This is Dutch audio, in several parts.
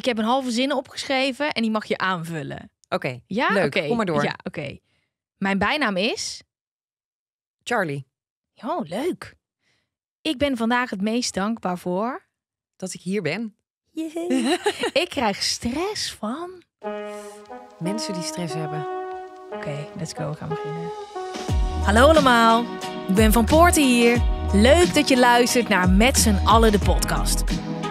Ik heb een halve zin opgeschreven en die mag je aanvullen. Oké. ja, oké. Kom maar door. Ja, oké. Mijn bijnaam is. Charlie. Oh, leuk. Ik ben vandaag het meest dankbaar voor. Dat ik hier ben. Jee. ik krijg stress van. Mensen die stress hebben. Oké, let's go. We gaan beginnen. Hallo allemaal. Ik ben Van Poorten hier. Leuk dat je luistert naar Met z'n allen de podcast.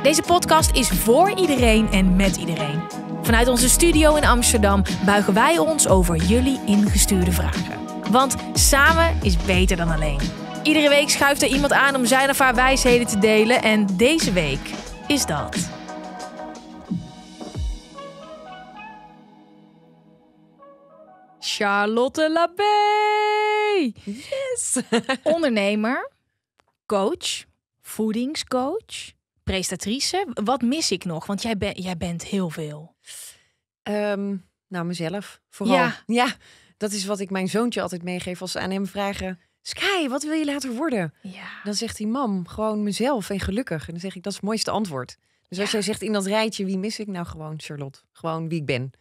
Deze podcast is voor iedereen en met iedereen. Vanuit onze studio in Amsterdam buigen wij ons over jullie ingestuurde vragen. Want samen is beter dan alleen. Iedere week schuift er iemand aan om zijn of haar wijsheden te delen. En deze week is dat. Charlotte Labé. Yes! Ondernemer, coach, voedingscoach, prestatrice. Wat mis ik nog? Want jij, jij bent heel veel. Um, nou, mezelf vooral. Ja. dat is wat ik mijn zoontje altijd meegeef als ze aan hem vragen... Sky, wat wil je later worden? Ja. Dan zegt hij, mam, gewoon mezelf en gelukkig. En dan zeg ik, dat is het mooiste antwoord. Dus als jij zegt in dat rijtje, wie mis ik? Nou, gewoon Charlotte. Gewoon wie ik ben.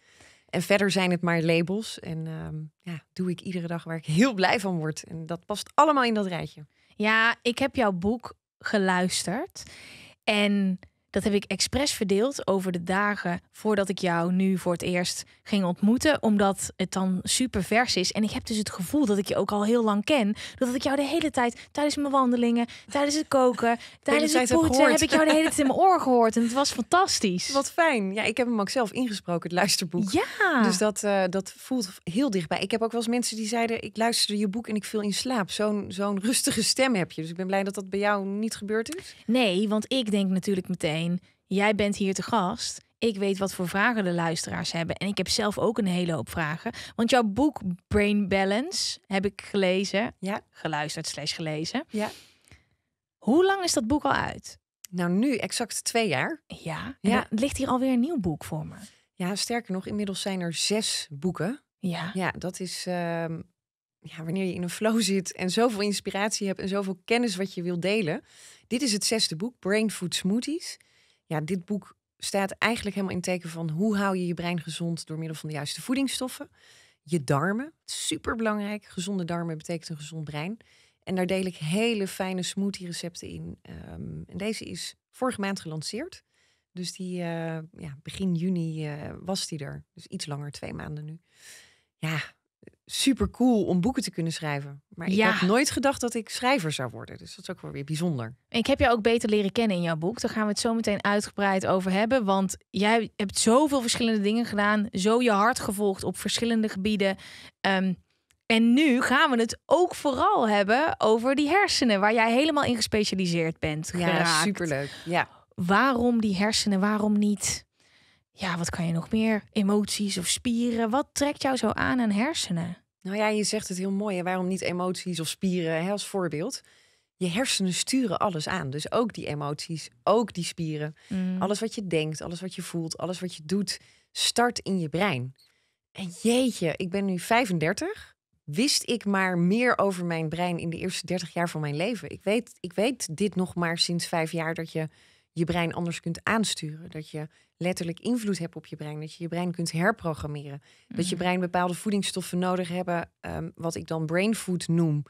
En verder zijn het maar labels. En ehm, ja, doe ik iedere dag waar ik heel blij van word. En dat past allemaal in dat rijtje. Ja, ik heb jouw boek geluisterd. and Dat heb ik expres verdeeld over de dagen voordat ik jou nu voor het eerst ging ontmoeten, omdat het dan super vers is. En ik heb dus het gevoel dat ik je ook al heel lang ken. Dat ik jou de hele tijd tijdens mijn wandelingen, tijdens het koken, tijdens het poetsen, heb ik jou de hele tijd in mijn oor gehoord. En het was fantastisch. Wat fijn. Ja, ik heb hem ook zelf ingesproken, het luisterboek. Ja. Dus dat, eh, dat voelt heel dichtbij. Ik heb ook wel eens mensen die zeiden: Ik luisterde je boek en ik viel in slaap. Zo'n zo'n rustige stem heb je. Dus ik ben blij dat dat bij jou niet gebeurd is. Nee, want ik denk natuurlijk meteen jij bent hier te gast. Ik weet wat voor vragen de luisteraars hebben. En ik heb zelf ook een hele hoop vragen. Want jouw boek Brain Balance heb ik gelezen. Ja. Geluisterd slash gelezen. Ja. Hoe lang is dat boek al uit? Nou, nu exact twee jaar. Ja. ja. Er ligt hier alweer een nieuw boek voor me. Ja, sterker nog, inmiddels zijn er zes boeken. Ja. Ja, dat is. Ehm, ja, wanneer je in een flow zit en zoveel inspiratie hebt en zoveel kennis wat je wil delen. Dit is het zesde boek, Brain Food Smoothies ja, dit boek staat eigenlijk helemaal in teken van hoe hou je je brein gezond door middel van de juiste voedingsstoffen. Je darmen, super belangrijk. Gezonde darmen betekent een gezond brein. En daar deel ik hele fijne smoothie recepten in. Ehm, en deze is vorige maand gelanceerd. Dus die, eh, ja, begin juni eh, was die er. Dus iets langer, twee maanden nu. Ja, super cool om boeken te kunnen schrijven. Maar ik had nooit gedacht dat ik schrijver zou worden. Dus dat is ook wel weer bijzonder. Ik heb jou ook beter leren kennen in jouw boek. Daar gaan we het zo meteen uitgebreid over hebben. Want jij hebt zoveel verschillende dingen gedaan. Zo je hart gevolgd op verschillende gebieden. Ehm, en nu gaan we het ook vooral hebben over die hersenen. Waar jij helemaal in gespecialiseerd bent. Ja, superleuk. Ja. Waarom die hersenen? Waarom niet ja, wat kan je nog meer? Emoties of spieren? Wat trekt jou zo aan aan hersenen? Nou ja, je zegt het heel mooi. Hè? Waarom niet emoties of spieren hè, als voorbeeld? Je hersenen sturen alles aan. Dus ook die emoties, ook die spieren. Mm. Alles wat je denkt, alles wat je voelt, alles wat je doet, start in je brein. En jeetje, ik ben nu 35. Wist ik maar meer over mijn brein in de eerste 30 jaar van mijn leven? Ik weet, ik weet dit nog maar sinds vijf jaar dat je je brein anders kunt aansturen. Dat je letterlijk invloed hebt op je brein. Dat je je brein kunt herprogrammeren. Dat je mhm. brein bepaalde voedingsstoffen nodig hebben, ehm, wat ik dan brain food noem.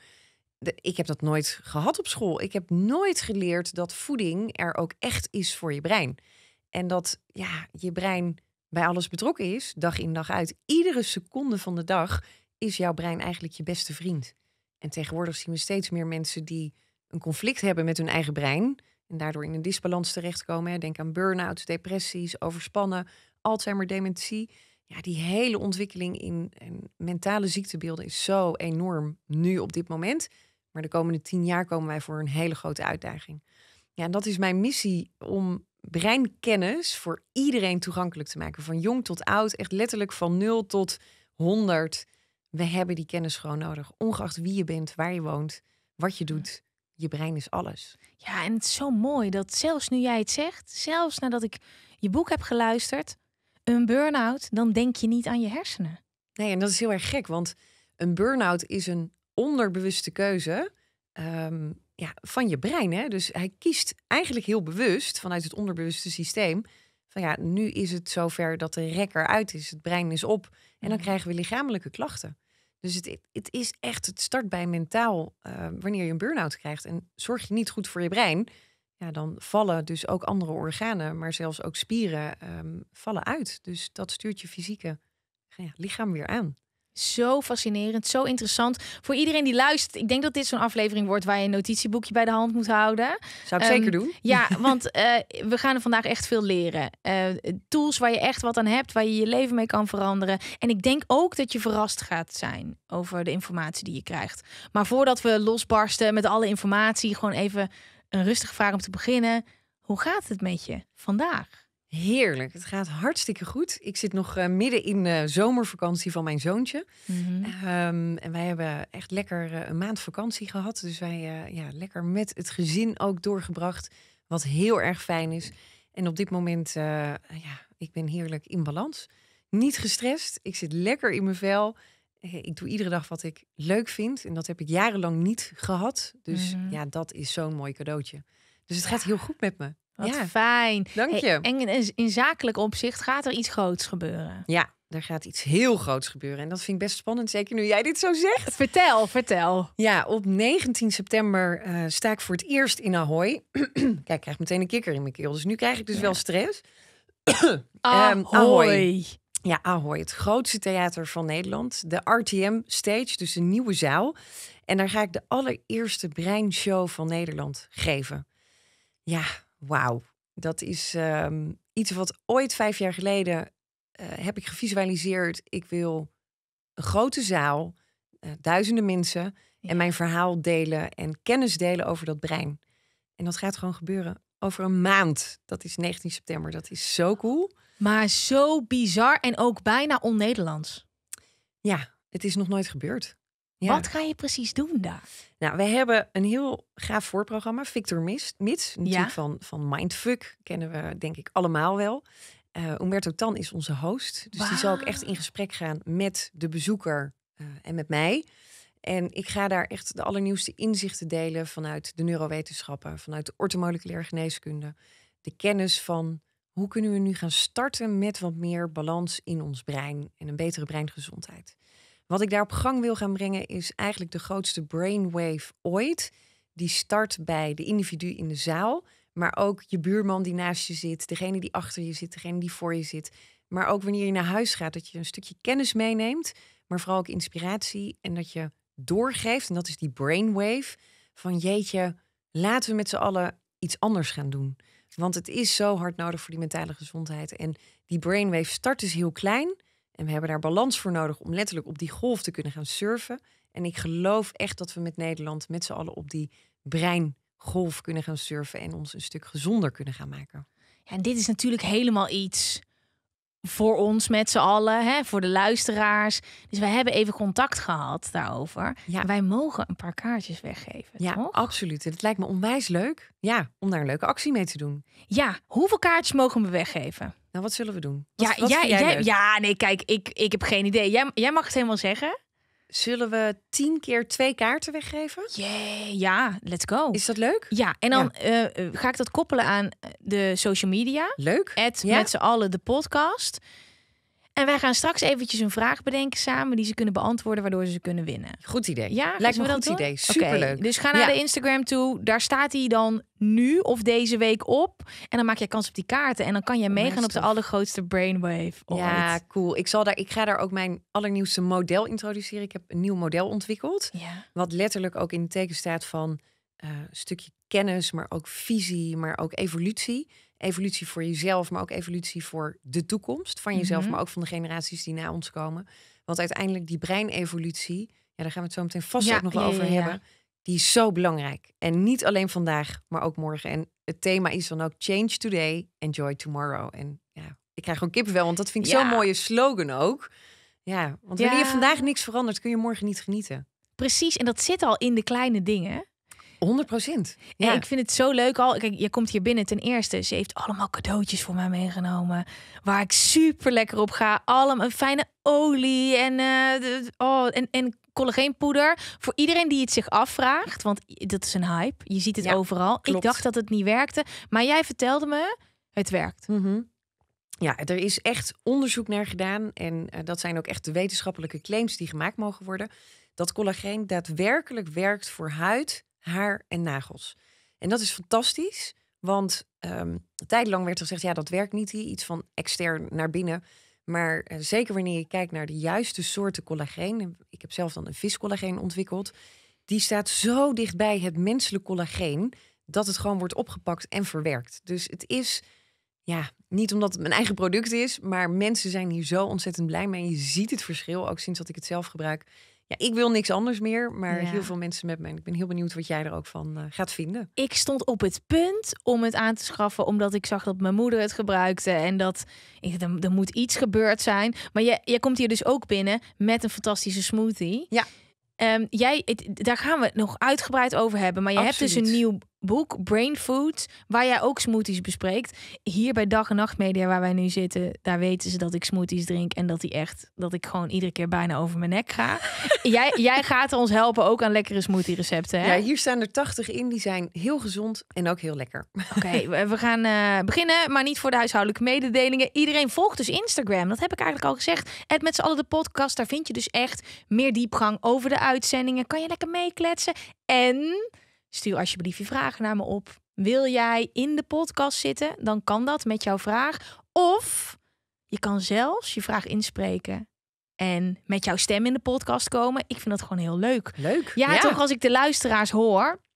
ik heb dat nooit gehad op school. Ik heb nooit geleerd dat voeding er ook echt is voor je brein. En dat ja, je brein bij alles betrokken is, dag in dag uit. Iedere seconde van de dag is jouw brein eigenlijk je beste vriend. En tegenwoordig zien we steeds meer mensen die een conflict hebben met hun eigen brein en daardoor in een disbalans terechtkomen. Hè. Denk aan burn-outs, depressies, overspannen, Alzheimer, dementie. Ja, die hele ontwikkeling in, mentale ziektebeelden is zo enorm nu op dit moment. Maar de komende tien jaar komen wij voor een hele grote uitdaging. Ja, en dat is mijn missie om breinkennis voor iedereen toegankelijk te maken. Van jong tot oud, echt letterlijk van 0 tot 100. We hebben die kennis gewoon nodig. Ongeacht wie je bent, waar je woont, wat je doet je brein is alles. Ja, en het is zo mooi dat zelfs nu jij het zegt, zelfs nadat ik je boek heb geluisterd, een burn-out, dan denk je niet aan je hersenen. Nee, en dat is heel erg gek, want een burn-out is een onderbewuste keuze ehm, ja, van je brein. Hè? Dus hij kiest eigenlijk heel bewust vanuit het onderbewuste systeem. Van ja, nu is het zover dat de rekker uit is, het brein is op. En dan krijgen we lichamelijke klachten. Dus het, het is echt, het start bij mentaal. Eh, wanneer je een burn-out krijgt en zorg je niet goed voor je brein, ja, dan vallen dus ook andere organen, maar zelfs ook spieren ehm, vallen uit. Dus dat stuurt je fysieke ja, lichaam weer aan. Zo fascinerend, zo interessant. Voor iedereen die luistert, ik denk dat dit zo'n aflevering wordt waar je een notitieboekje bij de hand moet houden. Zou ik zeker ehm, doen. Ja, want eh, we gaan er vandaag echt veel leren. Eh, tools waar je echt wat aan hebt, waar je je leven mee kan veranderen. En ik denk ook dat je verrast gaat zijn over de informatie die je krijgt. Maar voordat we losbarsten met alle informatie, gewoon even een rustige vraag om te beginnen. Hoe gaat het met je vandaag? Heerlijk. Het gaat hartstikke goed. Ik zit nog eh, midden in de eh, zomervakantie van mijn zoontje. Mhm. Ehm, en wij hebben echt lekker eh, een maand vakantie gehad. Dus wij ja, lekker met het gezin ook doorgebracht. Wat heel erg fijn is. En op dit moment, ja, ik ben heerlijk in balans. Niet gestrest. Ik zit lekker in mijn vel. Ik doe iedere dag wat ik leuk vind. En dat heb ik jarenlang niet gehad. Dus mhm. ja, dat is zo'n mooi cadeautje. Dus het gaat heel goed met me. Wat ja. fijn. Dank je. en in zakelijk opzicht gaat er iets groots gebeuren. Ja, er gaat iets heel groots gebeuren. En dat vind ik best spannend, zeker nu jij dit zo zegt. Vertel, vertel. Ja, op 19 september eh, sta ik voor het eerst in Ahoy. Kijk, ik krijg meteen een kikker in mijn keel. Dus nu krijg ik dus wel stress. Ehm, Ahoi. Ahoy. Ja, Ahoy, het grootste theater van Nederland. De RTM Stage, dus een nieuwe zaal. En daar ga ik de allereerste breinshow van Nederland geven. Ja, Wauw, dat is ehm, iets wat ooit vijf jaar geleden eh, heb ik gevisualiseerd. Ik wil een grote zaal, eh, duizenden mensen en mijn verhaal delen en kennis delen over dat brein. En dat gaat gewoon gebeuren over een maand. Dat is 19 september. Dat is zo cool. Maar zo bizar en ook bijna on-Nederlands. Ja, het is nog nooit gebeurd. Wat ga je precies doen daar? Nou, we hebben een heel gaaf voorprogramma. Victor Mits, Mits natuurlijk van, van Mindfuck, kennen we denk ik allemaal wel. Uh, Umberto Tan is onze host. Dus die zal ook echt in gesprek gaan met de bezoeker eh, en met mij. En ik ga daar echt de allernieuwste inzichten delen vanuit de neurowetenschappen, vanuit de ortomoleculaire geneeskunde. De kennis van hoe kunnen we nu gaan starten met wat meer balans in ons brein en een betere breingezondheid. Wat ik daar op gang wil gaan brengen is eigenlijk de grootste brainwave ooit. Die start bij de individu in de zaal, maar ook je buurman die naast je zit, degene die achter je zit, degene die voor je zit. Maar ook wanneer je naar huis gaat, dat je een stukje kennis meeneemt, maar vooral ook inspiratie en dat je doorgeeft. En dat is die brainwave van jeetje, laten we met z'n allen iets anders gaan doen. Want het is zo hard nodig voor die mentale gezondheid. En die brainwave start dus heel klein. En we hebben daar balans voor nodig om letterlijk op die golf te kunnen gaan surfen. En ik geloof echt dat we met Nederland met z'n allen op die breingolf kunnen gaan surfen en ons een stuk gezonder kunnen gaan maken. Ja, en dit is natuurlijk helemaal iets voor ons met z'n allen, hè, voor de luisteraars. Dus we hebben even contact gehad daarover. Ja. wij mogen een paar kaartjes weggeven. Ja, toch? absoluut. Het lijkt me onwijs leuk ja, om daar een leuke actie mee te doen. Ja, hoeveel kaartjes mogen we weggeven? Nou, wat zullen we doen? ja, jij, jij ja, nee, kijk, ik, ik heb geen idee. Jij, jij mag het helemaal zeggen. Zullen we tien keer twee kaarten weggeven? Yeah, ja, let's go. Is dat leuk? Ja, en dan eh, eh, ga ik dat koppelen aan de social media. Leuk. Het met z'n allen de podcast. En wij gaan straks eventjes een vraag bedenken samen die ze kunnen beantwoorden, waardoor ze ze kunnen winnen. Goed idee. Ja, lijkt me een goed doen? idee. Superleuk. Okay, dus ga naar de Instagram toe. Daar staat hij dan nu of deze week op. En dan maak je kans op die kaarten. En dan kan jij oh, meegaan op de allergrootste brainwave. Ooit. Ja, cool. Ik, zal daar, ik ga daar ook mijn allernieuwste model introduceren. Ik heb een nieuw model ontwikkeld. Wat letterlijk ook in de teken staat van eh, een stukje kennis, maar ook visie, maar ook evolutie evolutie voor jezelf, maar ook evolutie voor de toekomst van jezelf, mhm. maar ook van de generaties die na ons komen. Want uiteindelijk die breinevolutie, ja, daar gaan we het zo meteen vast ook nog over hebben. Die is zo belangrijk. En niet alleen vandaag, maar ook morgen. En het thema is dan ook change today, enjoy tomorrow. En ja, ik krijg gewoon wel, want dat vind ik zo'n mooie slogan ook. Ja, want wanneer je vandaag niks verandert, kun je morgen niet genieten. Precies, en dat zit al in de kleine dingen. 100 procent. Ja. ik vind het zo leuk al. Kijk, je komt hier binnen ten eerste. Ze heeft allemaal cadeautjes voor mij meegenomen. Waar ik super lekker op ga. Allemaal een fijne olie en, eh, oh, en, en collageenpoeder. Voor iedereen die het zich afvraagt. Want dat is een hype. Je ziet het overal. Ik dacht dat het niet werkte. Maar jij vertelde me, het werkt. Mm -hmm. Ja, er is echt onderzoek naar gedaan. En eh, dat zijn ook echt de wetenschappelijke claims die gemaakt mogen worden. Dat collageen daadwerkelijk werkt voor huid haar en nagels. En dat is fantastisch, want um, ehm, tijdlang werd er gezegd, ja, dat werkt niet, iets van extern naar binnen. Maar eh, zeker wanneer je kijkt naar de juiste soorten collageen, ik heb zelf dan een viscollageen ontwikkeld, die staat zo dichtbij het menselijk collageen dat het gewoon wordt opgepakt en verwerkt. Dus het is, ja, niet omdat het mijn eigen product is, maar mensen zijn hier zo ontzettend blij mee. En je ziet het verschil, ook sinds dat ik het zelf gebruik ja, ik wil niks anders meer, maar heel veel mensen met me. En ik ben heel benieuwd wat jij er ook van eh, gaat vinden. Ik stond op het punt om het aan te schaffen, omdat ik zag dat mijn moeder het gebruikte. En dat er, er moet iets gebeurd zijn. Maar jij, jij komt hier dus ook binnen met een fantastische smoothie. Ja. Um, jij, daar gaan we het nog uitgebreid over hebben. Maar je hebt dus een nieuw boek Brain Food, waar jij ook smoothies bespreekt. Hier bij Dag en Nacht Media, waar wij nu zitten, daar weten ze dat ik smoothies drink en dat die echt, dat ik gewoon iedere keer bijna over mijn nek ga. jij, jij gaat ons helpen ook aan lekkere smoothie recepten. Hè? Ja, hier staan er 80 in, die zijn heel gezond en ook heel lekker. Oké, we, gaan eh, beginnen, maar niet voor de huishoudelijke mededelingen. Iedereen volgt dus Instagram, dat heb ik eigenlijk al gezegd. Het met z'n allen de podcast, daar vind je dus echt meer diepgang over de uitzendingen. Kan je lekker meekletsen en Stuur alsjeblieft je vragen naar me op. Wil jij in de podcast zitten? Dan kan dat met jouw vraag. Of je kan zelfs je vraag inspreken. En met jouw stem in de podcast komen. Ik vind dat gewoon heel leuk. Leuk. Ja, toch als ik de luisteraars hoor.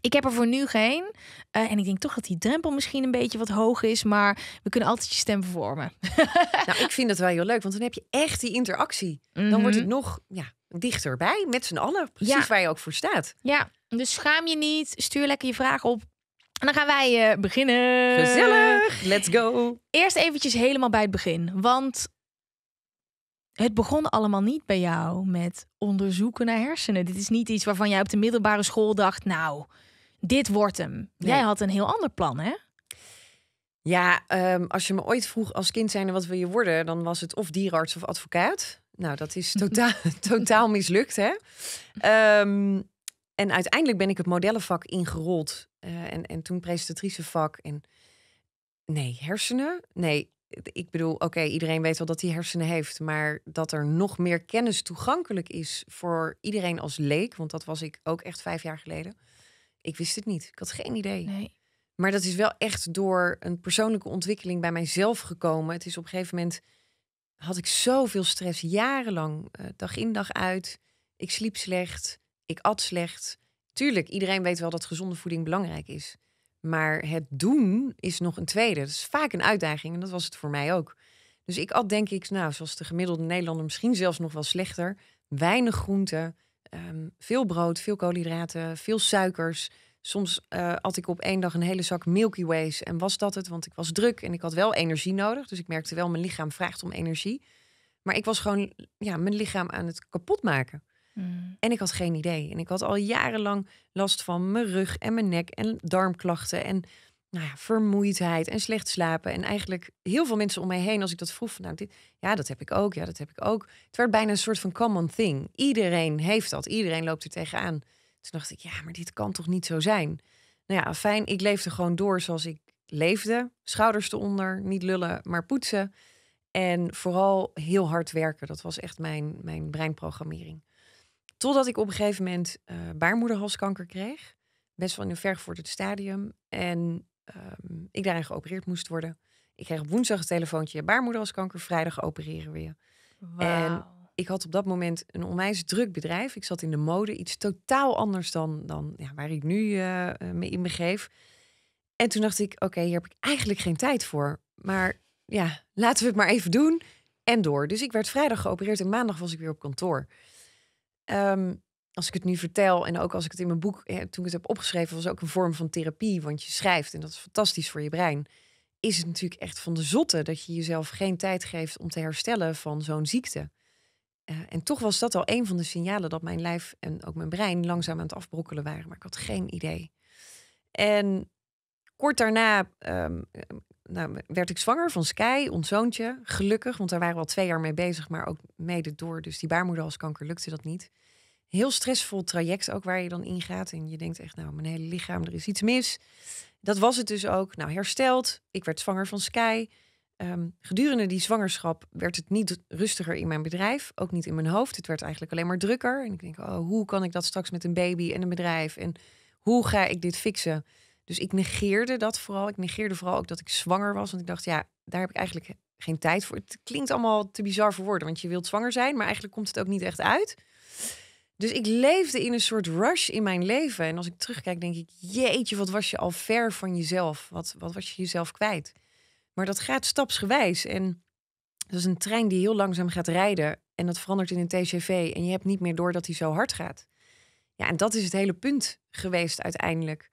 Ik heb er voor nu geen. Eh, en ik denk toch dat die drempel misschien een beetje wat hoog is. Maar we kunnen altijd je stem vormen. nou, ik vind dat wel heel leuk. Want dan heb je echt die interactie. Dan wordt het mhm. nog, ja, dichterbij met z'n allen. Precies ja. waar je ook voor staat. Ja, dus schaam je niet. Stuur lekker je vraag op. En dan gaan wij eh, beginnen. Gezellig. Let's go. Eerst eventjes helemaal bij het begin. Want het begon allemaal niet bij jou met onderzoeken naar hersenen. Dit is niet iets waarvan jij op de middelbare school dacht, nou, dit wordt hem. Jij had een heel ander plan, hè? Ja, ehm, als je me ooit vroeg als kind zijnde wat wil je worden, dan was het of dierarts of advocaat. Nou, dat is totaal, totaal mislukt, hè? Ehm, en uiteindelijk ben ik het modellenvak ingerold. Eh, en, en toen presentatricevak. En nee, hersenen? Nee, ik bedoel, oké, iedereen weet wel dat hij hersenen heeft. Maar dat er nog meer kennis toegankelijk is voor iedereen als leek. Want dat was ik ook echt vijf jaar geleden. Ik wist het niet. Ik had geen idee. Nee. Maar dat is wel echt door een persoonlijke ontwikkeling bij mijzelf gekomen. Het is op een gegeven moment had ik zoveel stress, jarenlang, eh, dag in dag uit. Ik sliep slecht, ik at slecht. Tuurlijk, iedereen weet wel dat gezonde voeding belangrijk is. Maar het doen is nog een tweede. Dat is vaak een uitdaging en dat was het voor mij ook. Dus ik at denk ik, nou, zoals de gemiddelde Nederlander misschien zelfs nog wel slechter. Weinig groenten, ehm, veel brood, veel koolhydraten, veel suikers. Soms uh, ik op één dag een hele zak Milky Ways en was dat het, want ik was druk en ik had wel energie nodig. Dus ik merkte wel, mijn lichaam vraagt om energie. Maar ik was gewoon ja, mijn lichaam aan het kapotmaken. maken hmm. En ik had geen idee. En ik had al jarenlang last van mijn rug en mijn nek en darmklachten en nou ja, vermoeidheid en slecht slapen. En eigenlijk heel veel mensen om mij heen, als ik dat vroeg, van, nou, ja, dat heb ik ook, ja, dat heb ik ook. Het werd bijna een soort van common thing. Iedereen heeft dat, iedereen loopt er tegenaan. Toen dacht ik, ja, maar dit kan toch niet zo zijn? Nou ja, fijn, ik leefde gewoon door zoals ik leefde. Schouders eronder, niet lullen, maar poetsen. En vooral heel hard werken. Dat was echt mijn, mijn breinprogrammering. Totdat ik op een gegeven moment uh, baarmoederhalskanker kreeg. Best wel in een vergevorderd stadium. En ehm, ik daarin geopereerd moest worden. Ik kreeg op woensdag een telefoontje. Baarmoederhalskanker, vrijdag opereren we En ik had op dat moment een onwijs druk bedrijf. Ik zat in de mode, iets totaal anders dan, dan ja, waar ik nu uh, me in begeef. En toen dacht ik, oké, hier heb ik eigenlijk geen tijd voor. Maar ja, laten we het maar even doen en door. Dus ik werd vrijdag geopereerd en maandag was ik weer op kantoor. Ehm, als ik het nu vertel en ook als ik het in mijn boek, toen ik het heb opgeschreven, was ook een vorm van therapie. Want je schrijft en dat is fantastisch voor je brein. Is het natuurlijk echt van de zotte dat je jezelf geen tijd geeft om te herstellen van zo'n ziekte. Eh, en toch was dat al een van de signalen dat mijn lijf en ook mijn brein langzaam aan het afbrokkelen waren, maar ik had geen idee. En kort daarna ehm, nou, werd ik zwanger van Sky, ons zoontje. Gelukkig, want daar waren we al twee jaar mee bezig, maar ook mede door. Dus die baarmoederhalskanker lukte dat niet. Heel stressvol traject ook waar je dan ingaat. En je denkt echt, nou, mijn hele lichaam, er is iets mis. Dat was het dus ook. Nou, hersteld. Ik werd zwanger van Sky um, gedurende die zwangerschap werd het niet rustiger in mijn bedrijf, ook niet in mijn hoofd. Het werd eigenlijk alleen maar drukker. En ik denk, oh, hoe kan ik dat straks met een baby en een bedrijf? En hoe ga ik dit fixen? Dus ik negeerde dat vooral. Ik negeerde vooral ook dat ik zwanger was. Want ik dacht, ja, daar heb ik eigenlijk geen tijd voor. Het klinkt allemaal te bizar voor woorden, want je wilt zwanger zijn, maar eigenlijk komt het ook niet echt uit. Dus ik leefde in een soort rush in mijn leven. En als ik terugkijk, denk ik: jeetje, wat was je al ver van jezelf? Wat, wat was je jezelf kwijt? Maar dat gaat stapsgewijs. En dat is een trein die heel langzaam gaat rijden. En dat verandert in een TCV. En je hebt niet meer door dat hij zo hard gaat. Ja, en dat is het hele punt geweest uiteindelijk.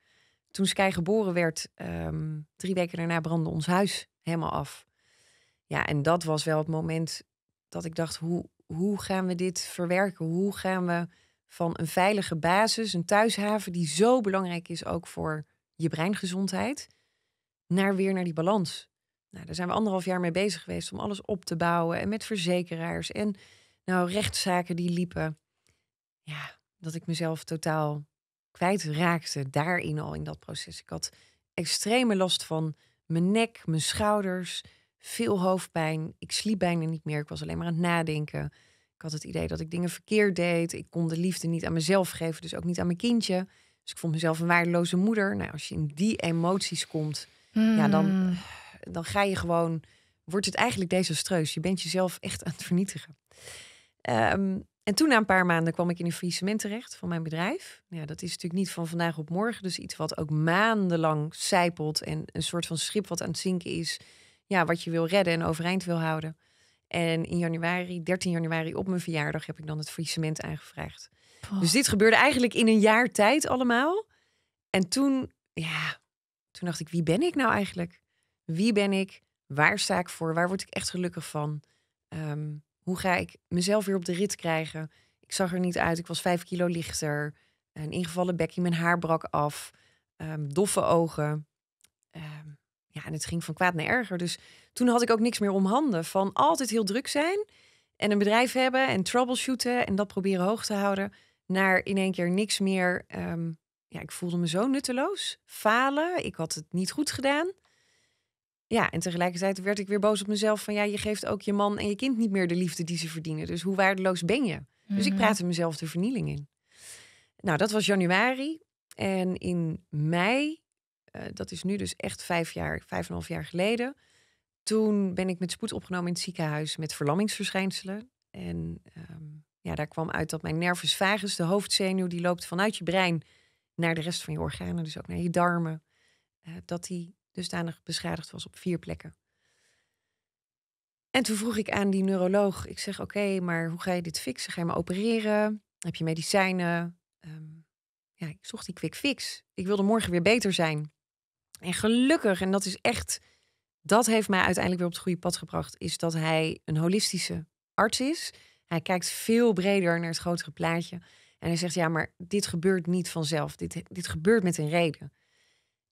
Toen Sky geboren werd, ehm, drie weken daarna brandde ons huis helemaal af. Ja, en dat was wel het moment dat ik dacht: hoe, hoe gaan we dit verwerken? Hoe gaan we van een veilige basis, een thuishaven die zo belangrijk is ook voor je breingezondheid, naar weer naar die balans? Nou, daar zijn we anderhalf jaar mee bezig geweest om alles op te bouwen. En met verzekeraars en nou, rechtszaken die liepen. Ja, dat ik mezelf totaal kwijtraakte daarin al in dat proces. Ik had extreme last van mijn nek, mijn schouders, veel hoofdpijn. Ik sliep bijna niet meer. Ik was alleen maar aan het nadenken. Ik had het idee dat ik dingen verkeerd deed. Ik kon de liefde niet aan mezelf geven, dus ook niet aan mijn kindje. Dus ik vond mezelf een waardeloze moeder. Nou, als je in die emoties komt, ja, dan hmm dan ga je gewoon, wordt het eigenlijk desastreus. Je bent jezelf echt aan het vernietigen. Ehm, en toen na een paar maanden kwam ik in een faillissement terecht van mijn bedrijf. Ja, dat is natuurlijk niet van vandaag op morgen. Dus iets wat ook maandenlang zijpelt en een soort van schip wat aan het zinken is. Ja, wat je wil redden en overeind wil houden. En in januari, 13 januari op mijn verjaardag, heb ik dan het faillissement aangevraagd. Dus dit gebeurde eigenlijk in een jaar tijd allemaal. En toen, ja, toen dacht ik, wie ben ik nou eigenlijk? Wie ben ik? Waar sta ik voor? Waar word ik echt gelukkig van? Ehm, hoe ga ik mezelf weer op de rit krijgen? Ik zag er niet uit. Ik was vijf kilo lichter. Een ingevallen bekje. Mijn haar brak af. Ehm, doffe ogen. Ehm, ja, en het ging van kwaad naar erger. Dus toen had ik ook niks meer om handen. Van altijd heel druk zijn en een bedrijf hebben en troubleshooten en dat proberen hoog te houden. Naar in één keer niks meer. ja, ik voelde me zo nutteloos. Falen. Ik had het niet goed gedaan. Ja, en tegelijkertijd werd ik weer boos op mezelf van ja, je geeft ook je man en je kind niet meer de liefde die ze verdienen. Dus hoe waardeloos ben je? Dus ik mhm. praatte mezelf de vernieling in. Nou, dat was januari. En in mei, eh, dat is nu dus echt vijf jaar, vijf en een half jaar geleden. Toen ben ik met spoed opgenomen in het ziekenhuis met verlammingsverschijnselen. En ehm, ja, daar kwam uit dat mijn nervus vagus, de hoofdzenuw, die loopt vanuit je brein naar de rest van je organen, dus ook naar je darmen, eh, dat die dusdanig beschadigd was op vier plekken. En toen vroeg ik aan die neuroloog, ik zeg oké, maar hoe ga je dit fixen? Ga je me opereren? Heb je medicijnen? Ehm, ja, ik zocht die quick fix. Ik wilde morgen weer beter zijn. En gelukkig, en dat is echt, dat heeft mij uiteindelijk weer op het goede pad gebracht, is dat hij een holistische arts is. Hij kijkt veel breder naar het grotere plaatje. En hij zegt, ja, maar dit gebeurt niet vanzelf. Dit, dit gebeurt met een reden.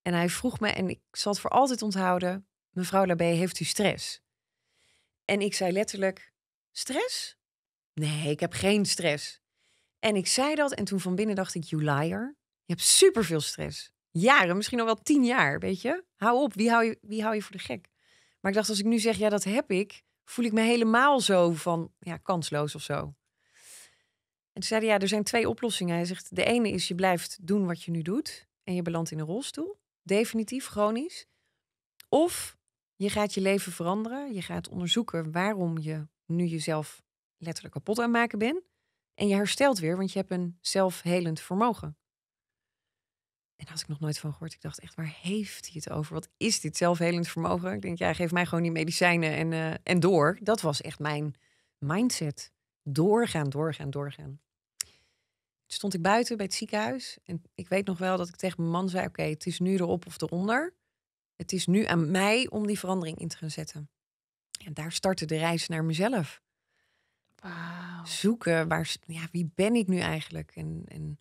En hij vroeg me, en ik zal het voor altijd onthouden: Mevrouw Labé, heeft u stress? En ik zei letterlijk: Stress? Nee, ik heb geen stress. En ik zei dat en toen van binnen dacht ik: You liar. Je hebt superveel stress. Jaren, misschien al wel tien jaar, weet je? Hou op, wie hou je, wie hou je voor de gek? Maar ik dacht, als ik nu zeg: Ja, dat heb ik, voel ik me helemaal zo van ja, kansloos of zo. En toen zei hij, ja, er zijn twee oplossingen. Hij zegt, de ene is je blijft doen wat je nu doet en je belandt in een rolstoel definitief chronisch. Of je gaat je leven veranderen. Je gaat onderzoeken waarom je nu jezelf letterlijk kapot aan maken bent. En je herstelt weer, want je hebt een zelfhelend vermogen. En daar had ik nog nooit van gehoord. Ik dacht echt, waar heeft hij het over? Wat is dit zelfhelend vermogen? Ik denk, ja, geef mij gewoon die medicijnen en, eh, en door. Dat was echt mijn mindset. Doorgaan, doorgaan, doorgaan stond ik buiten bij het ziekenhuis. En ik weet nog wel dat ik tegen mijn man zei: Oké, het is nu erop of eronder. Het is nu aan mij om die verandering in te gaan zetten. En daar startte de reis naar mezelf. Zoeken, waar, ja, wie ben ik nu eigenlijk? En, en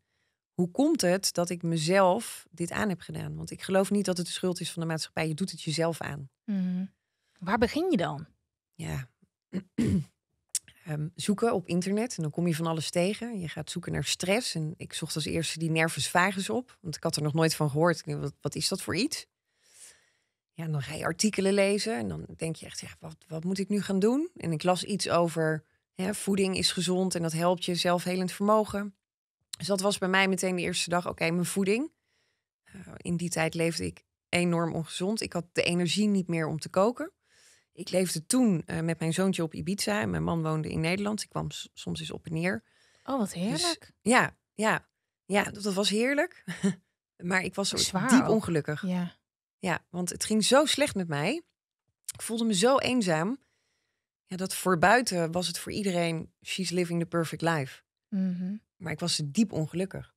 hoe komt het dat ik mezelf dit aan heb gedaan? Want ik geloof niet dat het de schuld is van de maatschappij. Je doet het jezelf aan. Mhm. Waar begin je dan? Ja, Ehm, zoeken op internet. En dan kom je van alles tegen. Je gaat zoeken naar stress. En ik zocht als eerste die nervus vagus op. Want ik had er nog nooit van gehoord. wat, is dat voor iets? Ja, dan ga je artikelen lezen. En dan denk je echt, wat, wat moet ik nu gaan doen? En ik las iets over hè, voeding is gezond en dat helpt je zelfhelend vermogen. Dus dat was bij mij meteen de eerste dag, oké, mijn voeding. Eh, in die tijd leefde ik enorm ongezond. Ik had de energie niet meer om te koken. Ik leefde toen eh, met mijn zoontje op Ibiza en mijn man woonde in Nederland. Ik kwam soms eens op en neer. Oh, wat dus heerlijk. ja, ja, ja, dat, was heerlijk. maar ik was zo Zwaar diep ongelukkig. Ja. ja, want het ging zo slecht met mij. Ik voelde me zo eenzaam. Ja, dat voor buiten was het voor iedereen, she's living the perfect life. Mhm. Maar ik was diep ongelukkig.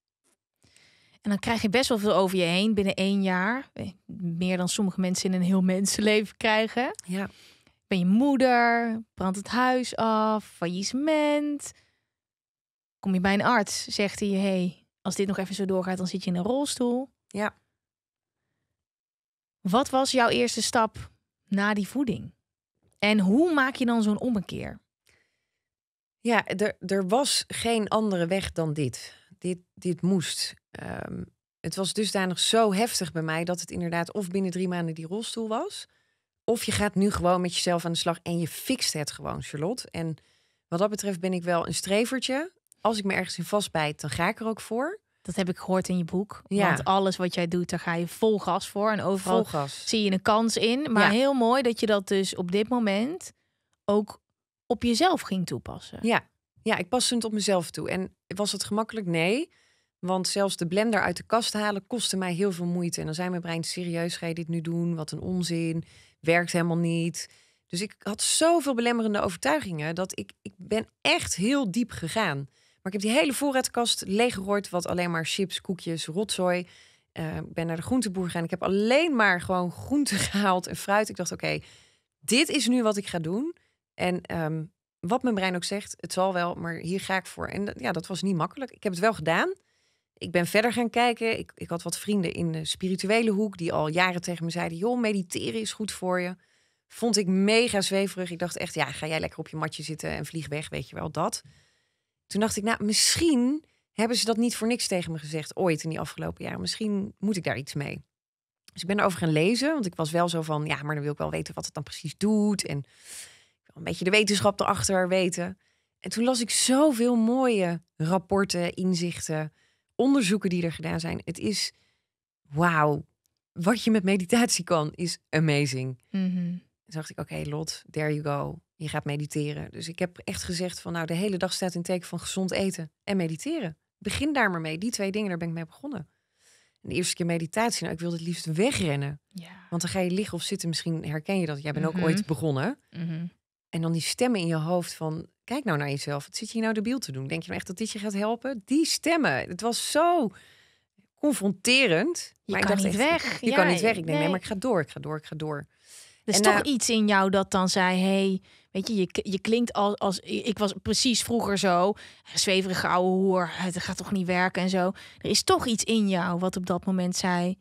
En dan krijg je best wel veel over je heen binnen één jaar. Eh, meer dan sommige mensen in een heel mensenleven krijgen. Ja. Ben je moeder, brandt het huis af, faillissement. Kom je bij een arts, zegt hij: hey, als dit nog even zo doorgaat, dan zit je in een rolstoel. Ja. Wat was jouw eerste stap na die voeding? En hoe maak je dan zo'n ommekeer? Ja, er, er was geen andere weg dan dit. Dit, dit moest. Ehm, het was dusdanig zo heftig bij mij dat het inderdaad of binnen drie maanden die rolstoel was. Of je gaat nu gewoon met jezelf aan de slag en je fixt het gewoon, Charlotte. En wat dat betreft ben ik wel een strevertje. Als ik me ergens in vastbijt, dan ga ik er ook voor. Dat heb ik gehoord in je boek. Ja. Want alles wat jij doet, daar ga je vol gas voor. En overal zie je een kans in. Maar heel mooi dat je dat dus op dit moment ook op jezelf ging toepassen. Ja, ja ik pas het op mezelf toe. En was het gemakkelijk? Nee. Want zelfs de blender uit de kast halen kostte mij heel veel moeite. En dan zei mijn brein serieus, ga je dit nu doen? Wat een onzin. Werkt helemaal niet. Dus ik had zoveel belemmerende overtuigingen dat ik, ik ben echt heel diep gegaan. Maar ik heb die hele voorraadkast leeggegooid, wat alleen maar chips, koekjes, rotzooi. Eh, ik ben naar de groenteboer gegaan. Ik heb alleen maar gewoon groente gehaald en fruit. Ik dacht, oké, dit is nu wat ik ga doen. En ehm, wat mijn brein ook zegt, het zal wel, maar hier ga ik voor. En ja, dat was niet makkelijk. Ik heb het wel gedaan ik ben verder gaan kijken. Ik, ik had wat vrienden in de spirituele hoek die al jaren tegen me zeiden: joh, mediteren is goed voor je. Vond ik mega zweverig. Ik dacht echt, ja, ga jij lekker op je matje zitten en vlieg weg, weet je wel dat. Toen dacht ik, nou, misschien hebben ze dat niet voor niks tegen me gezegd ooit in die afgelopen jaren. Misschien moet ik daar iets mee. Dus ik ben erover gaan lezen, want ik was wel zo van, ja, maar dan wil ik wel weten wat het dan precies doet. En een beetje de wetenschap erachter weten. En toen las ik zoveel mooie rapporten, inzichten onderzoeken die er gedaan zijn. Het is wauw. Wat je met meditatie kan, is amazing. Mm Toen dacht ik, oké, Lot, there you go. Je gaat mediteren. Dus ik heb echt gezegd van, nou, de hele dag staat in teken van gezond eten en mediteren. Begin daar maar mee. Die twee dingen, daar ben ik mee begonnen. de eerste keer meditatie, nou, ik wilde het liefst wegrennen. Want dan ga je liggen of zitten. Misschien herken je dat. Jij bent ook mhm. ooit begonnen. Mm en dan die stemmen in je hoofd van, kijk nou naar jezelf. Wat zit je nou debiel te doen? Denk je nou echt dat dit je gaat helpen? Die stemmen. Het was zo confronterend. Je maar kan ik dacht niet weg. Je kan niet weg. Ik denk, nee. maar ik ga door, ik ga door, ik ga door. Er is toch eh, iets in jou dat dan zei, hey, weet je, je, je klinkt als, als, ik was precies vroeger zo, zweverige ouwe hoer, het gaat toch niet werken en zo. Er is toch iets in jou wat op dat moment zei,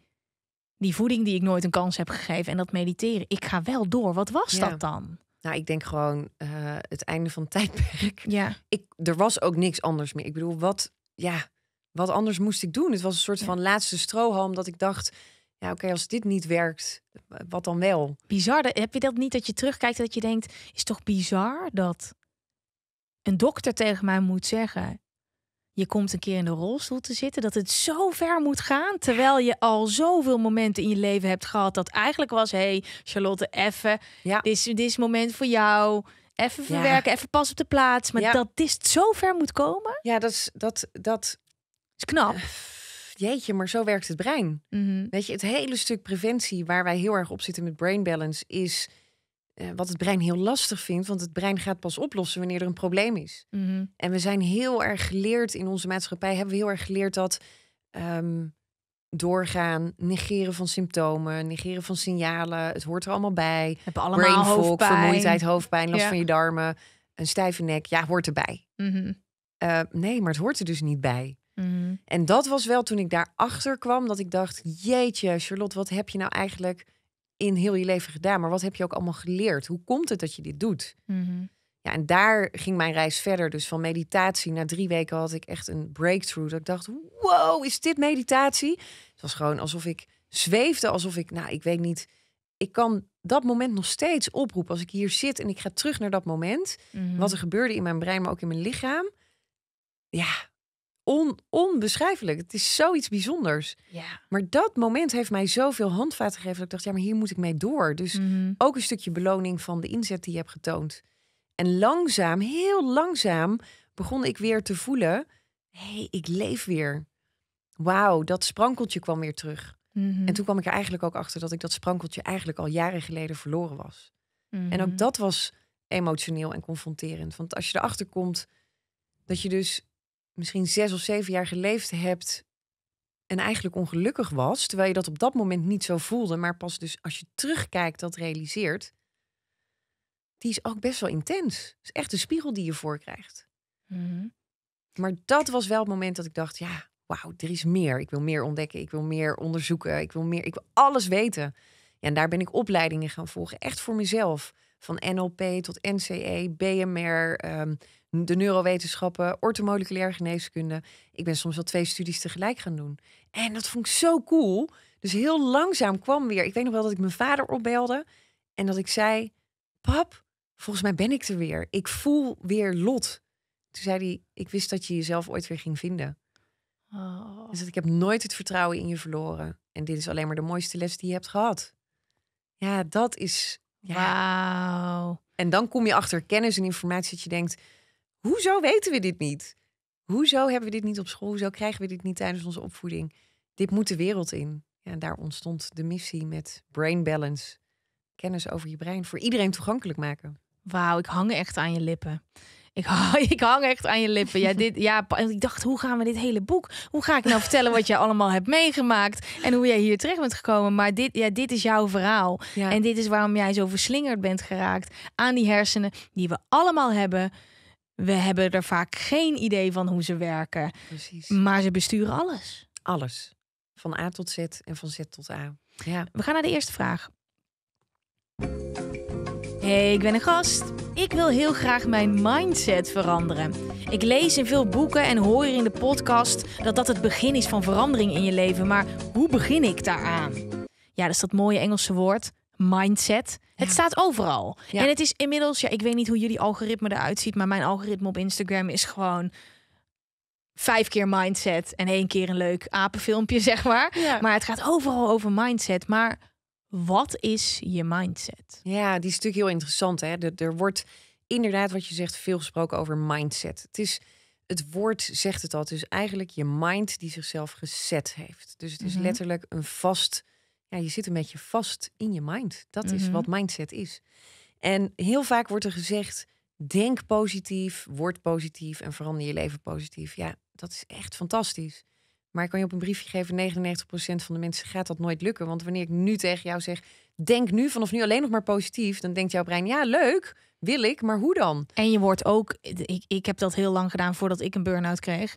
die voeding die ik nooit een kans heb gegeven en dat mediteren, ik ga wel door. Wat was dat dan? Nou, ik denk gewoon eh, het einde van het tijdperk. Ja. Ik, er was ook niks anders meer. Ik bedoel, wat, ja, wat anders moest ik doen? Het was een soort van laatste strohalm dat ik dacht... Ja, oké, als dit niet werkt, wat dan wel? Bizar. Heb je dat niet dat je terugkijkt dat je denkt... is toch bizar dat een dokter tegen mij moet zeggen je komt een keer in de rolstoel te zitten, dat het zo ver moet gaan. Terwijl je al zoveel momenten in je leven hebt gehad. Dat eigenlijk was: hé, hey, Charlotte, even. Ja. Dit, is, dit is moment voor jou. Even verwerken, even pas op de plaats. Maar dat dit zo ver moet komen. Ja, dat is, dat, dat... is knap. Eh, jeetje, maar zo werkt het brein. Mhm. Weet je, het hele stuk preventie waar wij heel erg op zitten met brain balance is eh, wat het brein heel lastig vindt, want het brein gaat pas oplossen wanneer er een probleem is. Mhm. En we zijn heel erg geleerd in onze maatschappij, hebben we heel erg geleerd dat ehm, doorgaan, negeren van symptomen, negeren van signalen, het hoort er allemaal bij. Hebben allemaal hoofdpijn. vermoeidheid, hoofdpijn, last van je darmen, een stijve nek, ja, hoort erbij. Mm nee, maar het hoort er dus niet bij. Mhm. En dat was wel toen ik daarachter kwam dat ik dacht, jeetje, Charlotte, wat heb je nou eigenlijk in heel je leven gedaan, maar wat heb je ook allemaal geleerd? Hoe komt het dat je dit doet? Mhm. Ja, en daar ging mijn reis verder. Dus van meditatie, na drie weken had ik echt een breakthrough. Dat ik dacht, wow, is dit meditatie? Het was gewoon alsof ik zweefde, alsof ik, nou, ik weet niet, ik kan dat moment nog steeds oproepen. Als ik hier zit en ik ga terug naar dat moment, mhm. wat er gebeurde in mijn brein, maar ook in mijn lichaam. Ja, on, onbeschrijfelijk. Het is zoiets bijzonders. Ja. Maar dat moment heeft mij zoveel handvaten gegeven. Dat ik dacht, ja, maar hier moet ik mee door. Dus mhm. ook een stukje beloning van de inzet die je hebt getoond. En langzaam, heel langzaam, begon ik weer te voelen: hé, hey, ik leef weer. Wauw, dat sprankeltje kwam weer terug. Mhm. En toen kwam ik er eigenlijk ook achter dat ik dat sprankeltje eigenlijk al jaren geleden verloren was. En ook mhm. dat was emotioneel en confronterend. Want als je erachter komt dat je dus misschien zes of zeven jaar geleefd hebt en eigenlijk ongelukkig was, terwijl je dat op dat moment niet zo voelde, maar pas dus als je terugkijkt dat realiseert, die is ook best wel intens. Het is echt een spiegel die je voor krijgt. Mhm. Maar dat was wel het moment dat ik dacht, ja, wauw, er is meer. Ik wil meer ontdekken, ik wil meer onderzoeken, ik wil meer, ik wil alles weten. Ja, en daar ben ik opleidingen gaan volgen, echt voor mezelf. Van NLP tot NCE, BMR, ehm, de neurowetenschappen, ortomoleculaire geneeskunde. Ik ben soms wel twee studies tegelijk gaan doen. En dat vond ik zo cool. Dus heel langzaam kwam weer. Ik weet nog wel dat ik mijn vader opbelde en dat ik zei: Pap, volgens mij ben ik er weer. Ik voel weer lot. Toen zei hij: Ik wist dat je jezelf ooit weer ging vinden. Oh. Dus dat ik heb nooit het vertrouwen in je verloren. En dit is alleen maar de mooiste les die je hebt gehad. Ja, dat is Wauw. En dan kom je achter kennis en informatie dat je denkt: hoezo weten we dit niet? Hoezo hebben we dit niet op school? Hoezo krijgen we dit niet tijdens onze opvoeding? Dit moet de wereld in. Ja, en daar ontstond de missie met Brain Balance. Kennis over je brein voor iedereen toegankelijk maken. Wauw, ik hang echt aan je lippen. Ik, ik hang echt aan je lippen. Ja, dit, ja, ik dacht, hoe gaan we dit hele boek? Hoe ga ik nou vertellen wat jij allemaal hebt meegemaakt? En hoe jij hier terecht bent gekomen? Maar dit, ja, dit is jouw verhaal. En dit is waarom jij zo verslingerd bent geraakt aan die hersenen die we allemaal hebben. We hebben er vaak geen idee van hoe ze werken. Precies. Maar ze besturen alles. Alles. Van A tot Z en van Z tot A. Ja. We gaan naar de eerste vraag. Hey, ik ben een gast. Ik wil heel graag mijn mindset veranderen. Ik lees in veel boeken en hoor in de podcast dat dat het begin is van verandering in je leven. Maar hoe begin ik daaraan? Ja, dat is dat mooie Engelse woord, mindset. Het staat overal. En het is inmiddels, ja, ik weet niet hoe jullie algoritme eruit ziet, maar mijn algoritme op Instagram is gewoon vijf keer mindset en één keer een leuk apenfilmpje, zeg maar. Maar het gaat overal over mindset. Maar wat is je mindset? Ja, die is natuurlijk heel interessant. Hè? Er, er wordt inderdaad, wat je zegt, veel gesproken over mindset. Het is het woord zegt het al. Dus eigenlijk je mind die zichzelf gezet heeft. Dus het is mhm. letterlijk een vast. Ja, je zit een beetje vast in je mind. Dat is mhm. wat mindset is. En heel vaak wordt er gezegd: denk positief, word positief en verander je leven positief. Ja, dat is echt fantastisch. Maar ik kan je op een briefje geven, 99% van de mensen gaat dat nooit lukken. Want wanneer ik nu tegen jou zeg, denk nu vanaf nu alleen nog maar positief, dan denkt jouw brein, ja leuk, wil ik, maar hoe dan? En je wordt ook, ik, ik heb dat heel lang gedaan voordat ik een burn-out kreeg.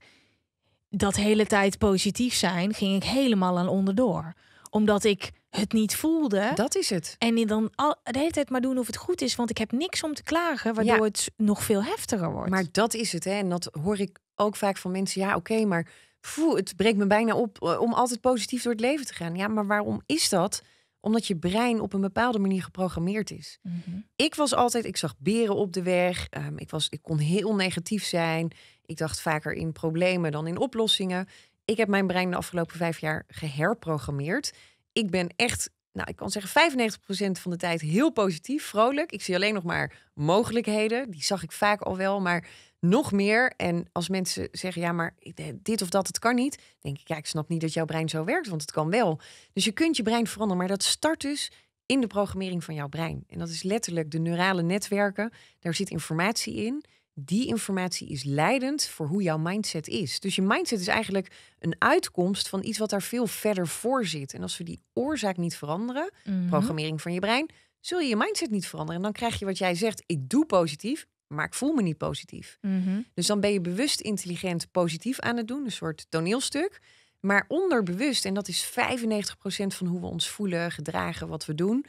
Dat hele tijd positief zijn ging ik helemaal aan onderdoor. Omdat ik het niet voelde. Dat is het. En dan al, de hele tijd maar doen of het goed is, want ik heb niks om te klagen, waardoor het nog veel heftiger wordt. Maar dat is het, hè? En dat hoor ik ook vaak van mensen. Ja, oké, maar Poeh, het breekt me bijna op eh, om altijd positief door het leven te gaan. Ja, maar waarom is dat? Omdat je brein op een bepaalde manier geprogrammeerd is. Mhm. Ik was altijd, ik zag beren op de weg. Ehm, ik, was, ik kon heel negatief zijn. Ik dacht vaker in problemen dan in oplossingen. Ik heb mijn brein de afgelopen vijf jaar geherprogrammeerd. Ik ben echt, nou, ik kan zeggen 95% van de tijd heel positief, vrolijk. Ik zie alleen nog maar mogelijkheden. Die zag ik vaak al wel, maar nog meer. En als mensen zeggen, ja, maar dit of dat, het kan niet. denk ik, kijk ik snap niet dat jouw brein zo werkt, want het kan wel. Dus je kunt je brein veranderen, maar dat start dus in de programmering van jouw brein. En dat is letterlijk de neurale netwerken. Daar zit informatie in. Die informatie is leidend voor hoe jouw mindset is. Dus je mindset is eigenlijk een uitkomst van iets wat daar veel verder voor zit. En als we die oorzaak niet veranderen, mhm. programmering van je brein, zul je je mindset niet veranderen. En dan krijg je wat jij zegt, ik doe positief, maar ik voel me niet positief. Mhm. Dus dan ben je bewust intelligent positief aan het doen, een soort toneelstuk. Maar onderbewust, en dat is 95% van hoe we ons voelen, gedragen, wat we doen,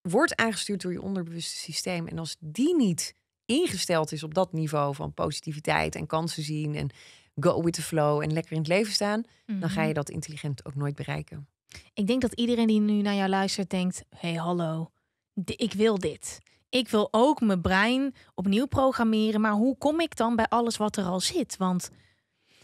wordt aangestuurd door je onderbewuste systeem. En als die niet ingesteld is op dat niveau van positiviteit en kansen zien en go with the flow en lekker in het leven staan, dan ga mhm. je dat intelligent ook nooit bereiken. Ik denk dat iedereen die nu naar jou luistert denkt: hey, hallo, ik wil dit ik wil ook mijn brein opnieuw programmeren. Maar hoe kom ik dan bij alles wat er al zit? Want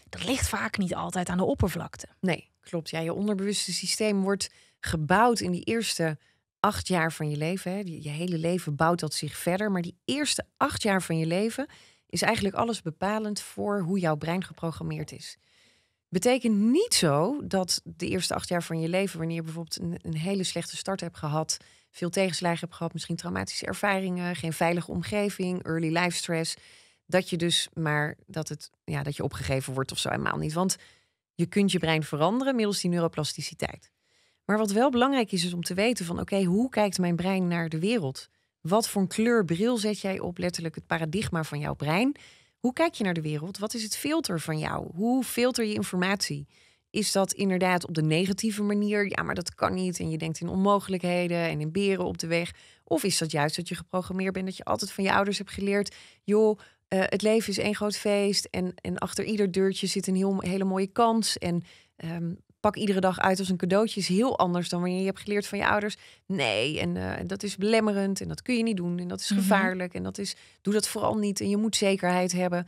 dat ligt vaak niet altijd aan de oppervlakte. Nee, klopt. Ja, je onderbewuste systeem wordt gebouwd in die eerste acht jaar van je leven. Hè. Je hele leven bouwt dat zich verder. Maar die eerste acht jaar van je leven is eigenlijk alles bepalend voor hoe jouw brein geprogrammeerd is. Betekent niet zo dat de eerste acht jaar van je leven, wanneer je bijvoorbeeld een hele slechte start hebt gehad veel tegenslagen hebt gehad, misschien traumatische ervaringen, geen veilige omgeving, early life stress. Dat je dus maar dat, het, ja, dat je opgegeven wordt of zo helemaal niet. Want je kunt je brein veranderen middels die neuroplasticiteit. Maar wat wel belangrijk is, is om te weten van oké, hoe kijkt mijn brein naar de wereld? Wat voor een kleurbril zet jij op, letterlijk het paradigma van jouw brein? Hoe kijk je naar de wereld? Wat is het filter van jou? Hoe filter je informatie? is dat inderdaad op de negatieve manier. Ja, maar dat kan niet. En je denkt in onmogelijkheden en in beren op de weg. Of is dat juist dat je geprogrammeerd bent, dat je altijd van je ouders hebt geleerd, joh, eh, het leven is één groot feest en, en achter ieder deurtje zit een heel, hele mooie kans. En ehm, pak iedere dag uit als een cadeautje is heel anders dan wanneer je hebt geleerd van je ouders. Nee, en eh, dat is belemmerend en dat kun je niet doen en dat is mhm. gevaarlijk en dat is, doe dat vooral niet en je moet zekerheid hebben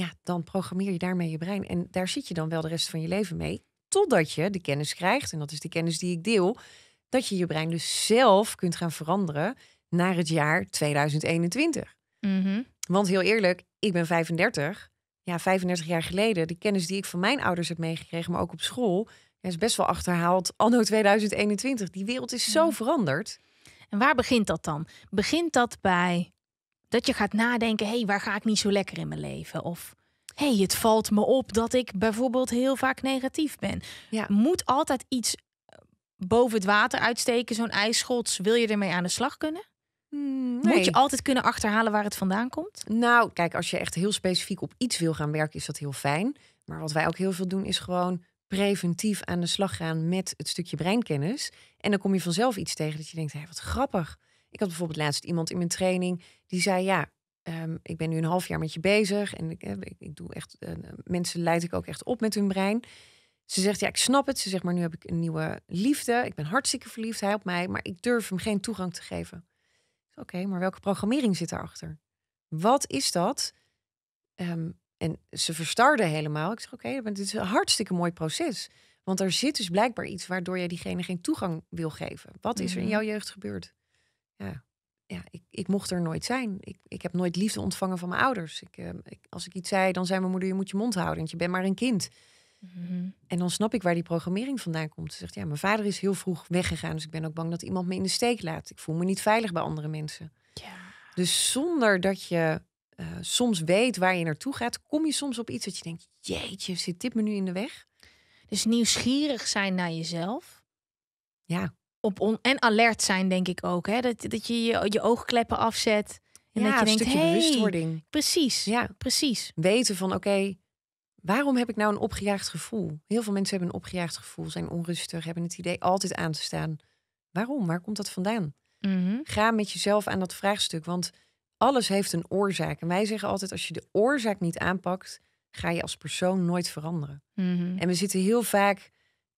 ja, dan programmeer je daarmee je brein. En daar zit je dan wel de rest van je leven mee. Totdat je de kennis krijgt, en dat is de kennis die ik deel, dat je je brein dus zelf kunt gaan veranderen naar het jaar 2021. Mhm. Want heel eerlijk, ik ben 35. Ja, 35 jaar geleden, de kennis die ik van mijn ouders heb meegekregen, maar ook op school, is best wel achterhaald. Anno 2021, die wereld is zo veranderd. En waar begint dat dan? Begint dat bij dat je gaat nadenken, hé, hey, waar ga ik niet zo lekker in mijn leven? Of hé, hey, het valt me op dat ik bijvoorbeeld heel vaak negatief ben. Ja. Moet altijd iets eh, boven het water uitsteken, zo'n ijsschots. Wil je ermee aan de slag kunnen? Hmm, nee. Moet je altijd kunnen achterhalen waar het vandaan komt? Nou, kijk, als je echt heel specifiek op iets wil gaan werken, is dat heel fijn. Maar wat wij ook heel veel doen, is gewoon preventief aan de slag gaan met het stukje breinkennis. En dan kom je vanzelf iets tegen dat je denkt, hé, wat grappig. Ik had bijvoorbeeld laatst iemand in mijn training die zei: Ja, ehm, ik ben nu een half jaar met je bezig en ik, eh, ik doe echt, eh, mensen leid ik ook echt op met hun brein. Ze zegt: Ja, ik snap het. Ze zegt: Maar nu heb ik een nieuwe liefde. Ik ben hartstikke verliefd, hij op mij, maar ik durf hem geen toegang te geven. Oké, maar welke programmering zit daarachter? Wat is dat? Ehm, en ze verstarden helemaal. Ik zeg: Oké, okay, dit is een hartstikke mooi proces. Want er zit dus blijkbaar iets waardoor jij diegene geen toegang wil geven. Wat is er in mhm. jouw jeugd gebeurd? ja, eh, ja, ik, ik mocht er nooit zijn. Ik, ik heb nooit liefde ontvangen van mijn ouders. Eh, ik, als ik iets zei, dan zei mijn moeder: je moet je mond houden, want je bent maar een kind. Mhm. En dan snap ik waar die programmering vandaan komt. Ze zegt: ja, mijn vader is heel vroeg weggegaan, dus ik ben ook bang dat iemand me in de steek laat. Ik voel me niet veilig bij andere mensen. Ja. Dus zonder dat je eh, soms weet waar je naartoe gaat, kom je soms op iets dat je denkt: jeetje, zit dit me nu in de weg? Dus nieuwsgierig zijn naar jezelf. Ja op en alert zijn, denk ik ook. Hè? Dat, dat je, je je oogkleppen afzet. En ja, dat je een denkt, stukje hey, bewustwording. Precies, ja. precies. Weten van, oké, waarom heb ik nou een opgejaagd gevoel? Heel veel mensen hebben een opgejaagd gevoel, zijn onrustig, hebben het idee altijd aan te staan. Waarom? Waar komt dat vandaan? Mhm. Ga met jezelf aan dat vraagstuk, want alles heeft een oorzaak. En wij zeggen altijd, als je de oorzaak niet aanpakt, ga je als persoon nooit veranderen. Mhm. En we zitten heel vaak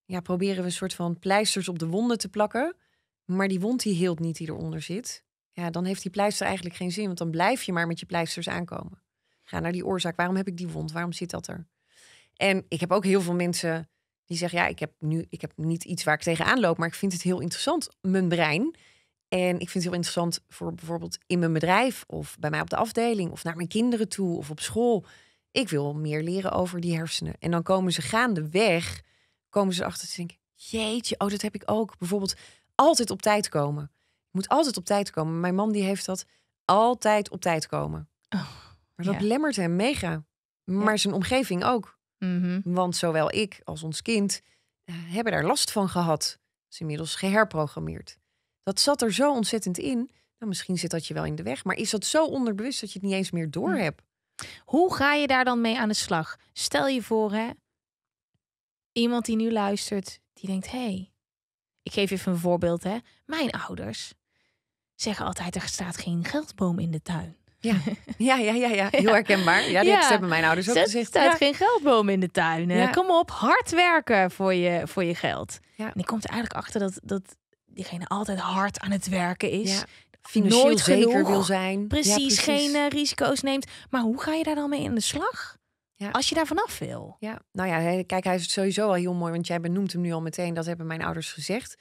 ja, proberen we een soort van pleisters op de wonden te plakken. Maar die wond die hield niet die eronder zit. Ja, dan heeft die pleister eigenlijk geen zin. Want dan blijf je maar met je pleisters aankomen. Ga naar die oorzaak. Waarom heb ik die wond? Waarom zit dat er? En ik heb ook heel veel mensen die zeggen: Ja, ik heb nu ik heb niet iets waar ik tegenaan loop, maar ik vind het heel interessant, mijn brein. En ik vind het heel interessant voor bijvoorbeeld in mijn bedrijf of bij mij op de afdeling of naar mijn kinderen toe of op school. Ik wil meer leren over die hersenen. En dan komen ze gaandeweg komen ze erachter te denken, jeetje, oh, dat heb ik ook. Bijvoorbeeld altijd op tijd komen. Ik moet altijd op tijd komen. Mijn man die heeft dat altijd op tijd komen. Oh, maar dat ja. hem mega. Maar zijn omgeving ook. Mhm. Want zowel ik als ons kind eh, hebben daar last van gehad. Ze is inmiddels geherprogrammeerd. Dat zat er zo ontzettend in. Nou, misschien zit dat je wel in de weg. Maar is dat zo onderbewust dat je het niet eens meer doorhebt? Hm. Hoe ga je daar dan mee aan de slag? Stel je voor, hè, iemand die nu luistert, die denkt: hé, hey, ik geef even een voorbeeld, hè? Mijn ouders zeggen altijd: er staat geen geldboom in de tuin. Ja, ja, ja, ja, ja. heel herkenbaar. Ja, dat ja. hebben mijn ouders ook gezegd. Er staat geen geldboom in de tuin. Eh, kom op, hard werken voor je, voor je geld. En ik kom er eigenlijk achter dat, dat diegene altijd hard aan het werken is. Financieel Nooit zeker genoeg. wil zijn. Precies, geen eh, risico's neemt. Maar hoe ga je daar dan mee in de slag? Als je daar vanaf wil. Ja, nou ja, kijk, hij is sowieso al heel mooi, want jij benoemt hem nu al meteen. Dat hebben mijn ouders gezegd.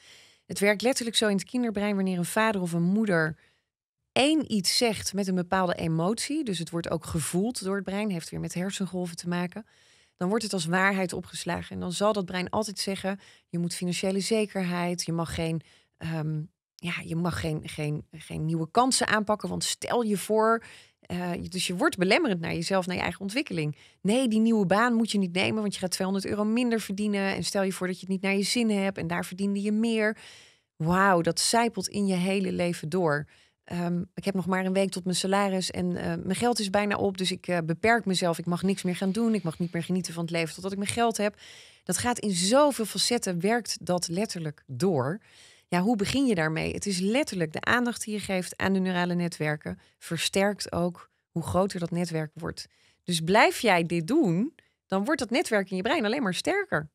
Het werkt letterlijk zo in het kinderbrein wanneer een vader of een moeder één iets zegt met een bepaalde emotie. Dus het wordt ook gevoeld door het brein, heeft weer met hersengolven te maken. Dan wordt het als waarheid opgeslagen. En dan zal dat brein altijd zeggen: je moet financiële zekerheid, je mag geen. Ehm, ja, je mag geen, geen, geen nieuwe kansen aanpakken. Want stel je voor, eh, dus je wordt belemmerend naar jezelf, naar je eigen ontwikkeling. Nee, die nieuwe baan moet je niet nemen, want je gaat 200 euro minder verdienen. En stel je voor dat je het niet naar je zin hebt en daar verdiende je meer. Wauw, dat zijpelt in je hele leven door. Ehm, ik heb nog maar een week tot mijn salaris en eh, mijn geld is bijna op. Dus ik eh, beperk mezelf. Ik mag niks meer gaan doen. Ik mag niet meer genieten van het leven totdat ik mijn geld heb. Dat gaat in zoveel facetten, werkt dat letterlijk door ja, hoe begin je daarmee? Het is letterlijk de aandacht die je geeft aan de neurale netwerken, versterkt ook hoe groter dat netwerk wordt. Dus blijf jij dit doen, dan wordt dat netwerk in je brein alleen maar sterker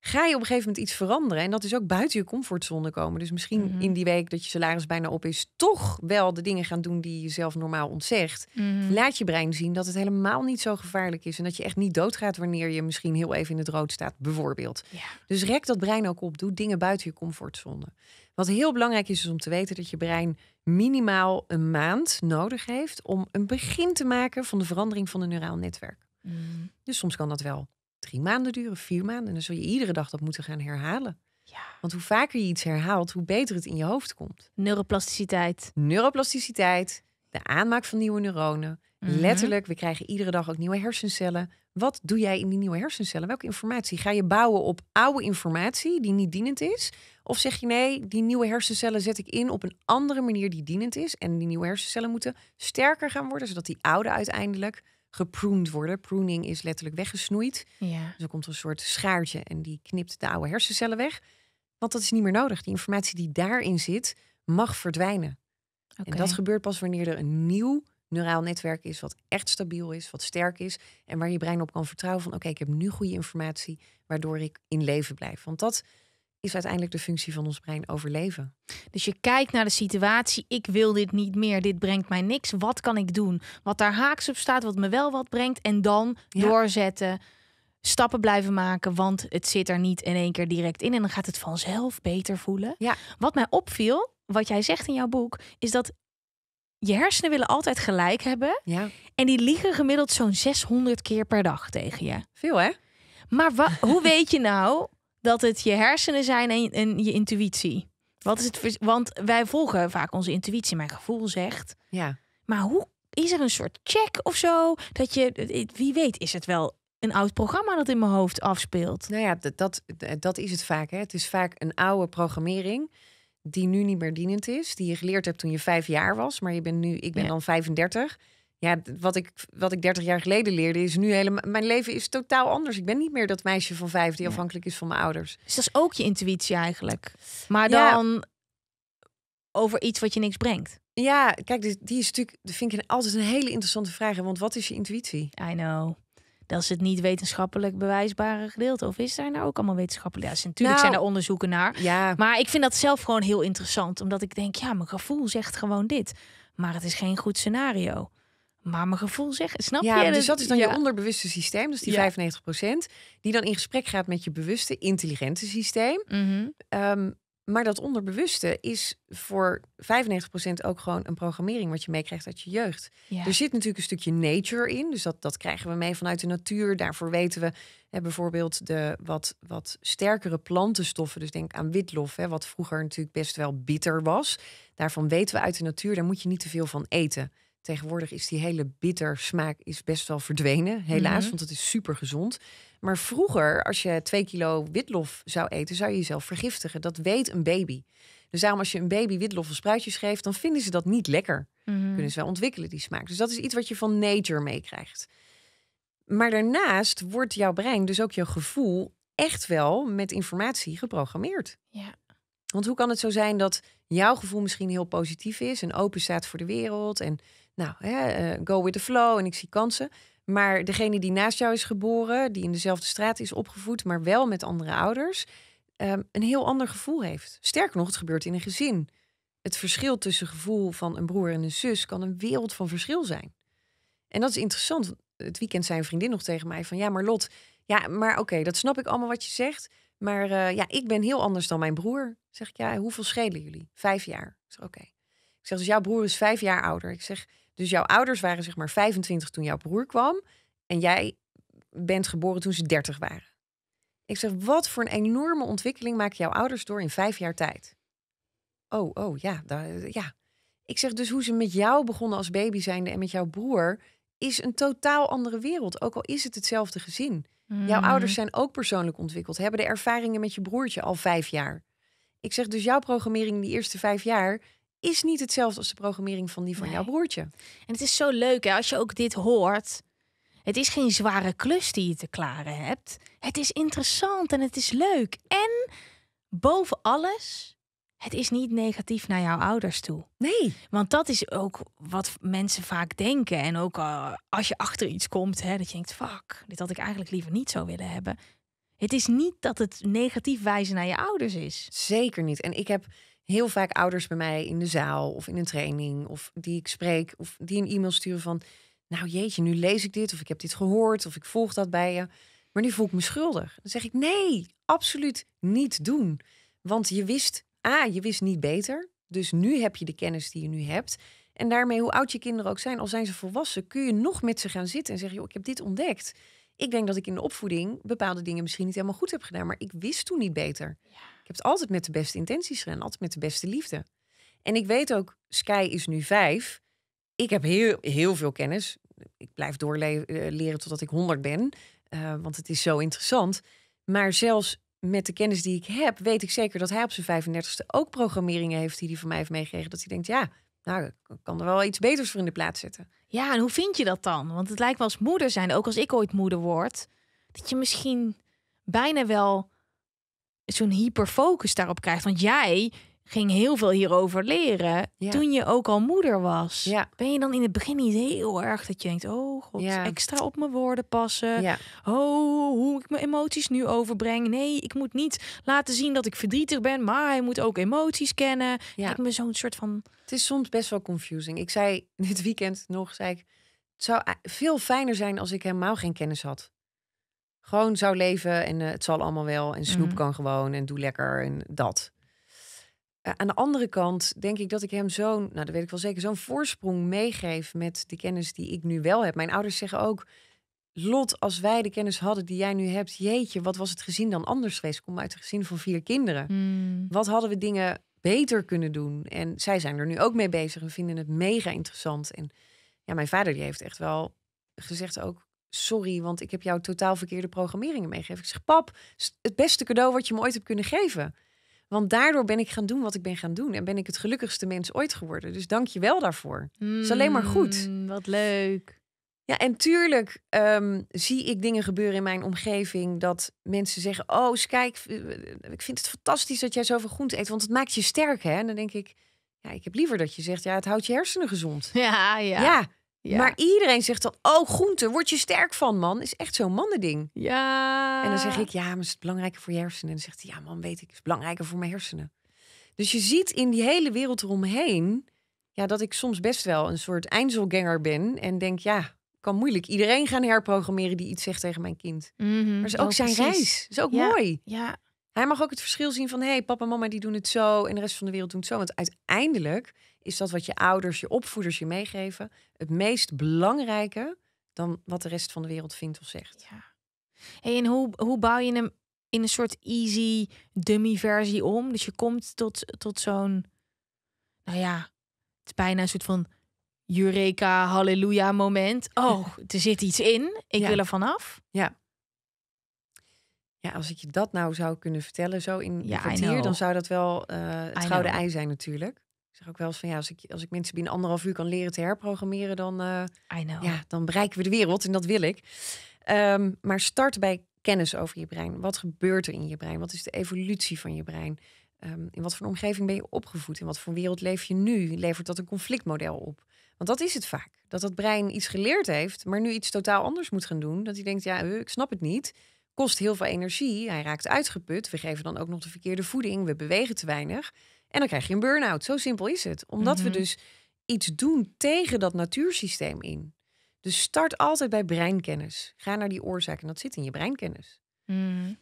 ga je op een gegeven moment iets veranderen. En dat is ook buiten je comfortzone komen. Dus misschien mhm. in die week dat je salaris bijna op is, toch wel de dingen gaan doen die je zelf normaal ontzegt. Mhm. Laat je brein zien dat het helemaal niet zo gevaarlijk is. En dat je echt niet doodgaat wanneer je misschien heel even in het rood staat, bijvoorbeeld. Dus rek dat brein ook op. Doe dingen buiten je comfortzone. Wat heel belangrijk is, is om te weten dat je brein minimaal een maand nodig heeft om een begin te maken van de verandering van een neuraal netwerk. Mhm. Dus soms kan dat wel drie maanden duren, vier maanden. En dan zul je iedere dag dat moeten gaan herhalen. Ja. Want hoe vaker je iets herhaalt, hoe beter het in je hoofd komt. Neuroplasticiteit. Neuroplasticiteit, de aanmaak van nieuwe neuronen. Mhm. Letterlijk, we krijgen iedere dag ook nieuwe hersencellen. Wat doe jij in die nieuwe hersencellen? Welke informatie? Ga je bouwen op oude informatie die niet dienend is? Of zeg je nee, die nieuwe hersencellen zet ik in op een andere manier die dienend is. En die nieuwe hersencellen moeten sterker gaan worden, zodat die oude uiteindelijk geproend worden. Pruning is letterlijk weggesnoeid. Ja. Dus er komt een soort schaartje en die knipt de oude hersencellen weg. Want dat is niet meer nodig. Die informatie die daarin zit, mag verdwijnen. En dat gebeurt pas wanneer er een nieuw neuraal netwerk is wat echt stabiel is, wat sterk is en waar je brein op kan vertrouwen van oké, ik heb nu goede informatie waardoor ik in leven blijf. Want dat is uiteindelijk de functie van ons brein overleven. Dus je kijkt naar de situatie, ik wil dit niet meer, dit brengt mij niks, wat kan ik doen? Wat daar haaks op staat, wat me wel wat brengt en dan doorzetten, stappen blijven maken, want het zit er niet in één keer direct in en dan gaat het vanzelf beter voelen. Ja. Wat mij opviel, wat jij zegt in jouw boek, is dat je hersenen willen altijd gelijk hebben ja. en die liegen gemiddeld zo'n 600 keer per dag tegen je. Veel hè? Maar hoe weet je nou dat het je hersenen zijn en, je intuïtie. Wat is het? Want wij volgen vaak onze intuïtie, mijn gevoel zegt. Ja. Maar hoe is er een soort check of zo? Dat je, wie weet, is het wel een oud programma dat in mijn hoofd afspeelt? Nou ja, dat, dat, dat is het vaak. Hè. Het is vaak een oude programmering die nu niet meer dienend is. Die je geleerd hebt toen je vijf jaar was, maar je bent nu, ik ben dan 35 ja, wat ik, wat ik 30 jaar geleden leerde, is nu helemaal. Mijn leven is totaal anders. Ik ben niet meer dat meisje van vijf die afhankelijk is van mijn ouders. Dus dat is ook je intuïtie eigenlijk. Maar dan over iets wat je niks brengt. Ja, kijk, dus die, is natuurlijk. Dat vind ik altijd een hele interessante vraag. Want wat is je intuïtie? I know. Dat is het niet wetenschappelijk bewijsbare gedeelte. Of is daar nou ook allemaal wetenschappelijk? Ja, natuurlijk nou. zijn er onderzoeken naar. Ja. Maar ik vind dat zelf gewoon heel interessant. Omdat ik denk, ja, mijn gevoel zegt gewoon dit. Maar het is geen goed scenario. Maar mijn gevoel zegt, snap ja, je? Dus dat, dat is dan je onderbewuste systeem, dus die 95%, die dan in gesprek gaat met je bewuste, intelligente systeem. Mhm. Ehm, maar dat onderbewuste is voor 95% ook gewoon een programmering wat je meekrijgt uit je jeugd. Er zit natuurlijk een stukje nature in. Dus dat, dat krijgen we mee vanuit de natuur. Daarvoor weten we hè, bijvoorbeeld de wat, wat sterkere plantenstoffen. Dus denk aan witlof, hè, wat vroeger natuurlijk best wel bitter was. Daarvan weten we uit de natuur, daar moet je niet te veel van eten. Tegenwoordig is die hele bitter smaak is best wel verdwenen, helaas, mhm. want het is super gezond. Maar vroeger, als je twee kilo witlof zou eten, zou je jezelf vergiftigen. Dat weet een baby. Dus daarom, als je een baby witlof of spruitjes geeft, dan vinden ze dat niet lekker. Mhm. Kunnen ze wel ontwikkelen, die smaak. Dus dat is iets wat je van nature meekrijgt. Maar daarnaast wordt jouw brein, dus ook jouw gevoel, echt wel met informatie geprogrammeerd. Ja. Want hoe kan het zo zijn dat jouw gevoel misschien heel positief is en open staat voor de wereld en nou, hè, eh, go with the flow en ik zie kansen. Maar degene die naast jou is geboren, die in dezelfde straat is opgevoed, maar wel met andere ouders, um, een heel ander gevoel heeft. Sterker nog, het gebeurt in een gezin. Het verschil tussen gevoel van een broer en een zus kan een wereld van verschil zijn. En dat is interessant. Het weekend zei een vriendin nog tegen mij van ja, maar Lot, ja, maar oké, dat snap ik allemaal wat je zegt. Maar eh, ja, ik ben heel anders dan mijn broer. Zeg ik ja, hoeveel schelen jullie? Vijf jaar. Ik zeg oké. Ik zeg dus jouw broer is vijf jaar ouder. Ik zeg dus jouw ouders waren zeg maar 25 toen jouw broer kwam. En jij bent geboren toen ze 30 waren. Ik zeg, wat voor een enorme ontwikkeling maken jouw ouders door in vijf jaar tijd? Oh, oh, ja, ja. Ik zeg dus hoe ze met jou begonnen als baby zijn en met jouw broer is een totaal andere wereld. Ook al is het hetzelfde gezin. Jouw mhm. ouders zijn ook persoonlijk ontwikkeld, hebben de ervaringen met je broertje al vijf jaar. Ik zeg dus jouw programmering die eerste vijf jaar is niet hetzelfde als de programmering van die van jouw broertje. En het is zo leuk hè, als je ook dit hoort. Het is geen zware klus die je te klaren hebt. Het is interessant en het is leuk. En boven alles, het is niet negatief naar jouw ouders toe. Nee. Want dat is ook wat mensen vaak denken. En ook eh, als je achter iets komt, hè, dat je denkt, fuck, dit had ik eigenlijk liever niet zo willen hebben. Het is niet dat het negatief wijzen naar je ouders is. Zeker niet. En ik heb heel vaak ouders bij mij in de zaal of in een training of die ik spreek of die een e-mail sturen van, nou jeetje, nu lees ik dit of ik heb dit gehoord of ik volg dat bij je, maar nu voel ik me schuldig. Dan zeg ik nee, absoluut niet doen. Want je wist, A, je wist niet beter, dus nu heb je de kennis die je nu hebt. En daarmee, hoe oud je kinderen ook zijn, al zijn ze volwassen, kun je nog met ze gaan zitten en zeggen, joh, ik heb dit ontdekt. Ik denk dat ik in de opvoeding bepaalde dingen misschien niet helemaal goed heb gedaan, maar ik wist toen niet beter. Ja heb het altijd met de beste intenties gedaan, altijd met de beste liefde. En ik weet ook, Sky is nu vijf. Ik heb heel, heel veel kennis. Ik blijf doorleren eh, totdat ik honderd ben, eh, want het is zo interessant. Maar zelfs met de kennis die ik heb, weet ik zeker dat hij op zijn 35ste ook programmeringen heeft die hij van mij heeft meegekregen. Dat hij denkt, ja, nou, kan er wel iets beters voor in de plaats zetten. Ja, en hoe vind je dat dan? Want het lijkt wel als moeder zijn, ook als ik ooit moeder word, dat je misschien bijna wel zo'n hyperfocus daarop krijgt. Want jij ging heel veel hierover leren toen je ook al moeder was. Ja. Ben je dan in het begin niet heel erg dat je denkt, oh god, extra op mijn woorden passen. Oh, hoe ik mijn emoties nu overbreng. Nee, ik moet niet laten zien dat ik verdrietig ben, maar hij moet ook emoties kennen. Ik me zo'n soort van. Het is soms best wel confusing. Ik zei dit weekend nog, zei ik, het zou veel fijner zijn als ik helemaal geen kennis had gewoon zou leven en eh, het zal allemaal wel. En snoep mhm. kan gewoon en doe lekker en dat. Eh, aan de andere kant denk ik dat ik hem zo'n, nou dat weet ik wel zeker, zo'n voorsprong meegeef met de kennis die ik nu wel heb. Mijn ouders zeggen ook, Lot, als wij de kennis hadden die jij nu hebt, jeetje, wat was het gezin dan anders geweest? Ik kom uit het gezin van vier kinderen. Hmm. Wat hadden we dingen beter kunnen doen? En zij zijn er nu ook mee bezig en vinden het mega interessant. En ja, mijn vader die heeft echt wel gezegd ook, sorry, want ik heb jou totaal verkeerde programmeringen meegegeven. Ik zeg, pap, het beste cadeau wat je me ooit hebt kunnen geven. Want daardoor ben ik gaan doen wat ik ben gaan doen. En ben ik het gelukkigste mens ooit geworden. Dus dank je wel daarvoor. is alleen maar goed. Hmm, wat leuk. Ja, en tuurlijk ehm, zie ik dingen gebeuren in mijn omgeving. Dat mensen zeggen: Oh, kijk, eh, ik vind het fantastisch dat jij zoveel groente eet. Want het maakt je sterk, hè? En dan denk ik: Ja, ik heb liever dat je zegt: Ja, het houdt je hersenen gezond. Ja, ja. Ja, maar iedereen zegt dan, oh groente, word je sterk van man. Is echt zo'n mannending. Ja. En dan zeg ik, ja, maar is het belangrijker voor je hersenen? En dan zegt hij, ja man, weet ik, is belangrijker voor mijn hersenen. Dus je ziet in die hele wereld eromheen, ja, dat ik soms best wel een soort eindselganger ben. En denk, ja, kan moeilijk iedereen gaan herprogrammeren die iets zegt tegen mijn kind. Mm -hmm, maar is ook oh, zijn reis. is ook mooi. Ja. Hij mag ook het verschil zien van hé, hey, papa en mama die doen het zo en de rest van de wereld doet het zo. Want uiteindelijk is dat wat je ouders, je opvoeders je meegeven, het meest belangrijke dan wat de rest van de wereld vindt of zegt. Ja. Hey, en hoe, hoe bouw je hem in een soort easy dummy versie om? Dus je komt tot, tot zo'n, nou ja, het is bijna een soort van Eureka, halleluja moment. Oh, er zit iets in. Ik wil er vanaf. Ja. Ja, als ik je dat nou zou kunnen vertellen, zo in ja, kwartier, dan zou dat wel uh, het gouden ei zijn natuurlijk. Ik zeg ook wel eens van ja, als ik, als ik mensen binnen anderhalf uur kan leren te herprogrammeren, dan, eh, Ja, dan bereiken we de wereld en dat wil ik. Ehm, maar start bij kennis over je brein. Wat gebeurt er in je brein? Wat is de evolutie van je brein? Ehm, in wat voor omgeving ben je opgevoed? In wat voor wereld leef je nu? Levert dat een conflictmodel op? Want dat is het vaak. Dat dat brein iets geleerd heeft, maar nu iets totaal anders moet gaan doen. Dat hij denkt, ja, eh, ik snap het niet kost heel veel energie. Hij raakt uitgeput. We geven dan ook nog de verkeerde voeding. We bewegen te weinig. En dan krijg je een burn-out. Zo simpel is het. Omdat we mhm. dus iets doen tegen dat natuursysteem in. Dus start altijd bij breinkennis. Ga naar die oorzaak en dat zit in je breinkennis. Mhm.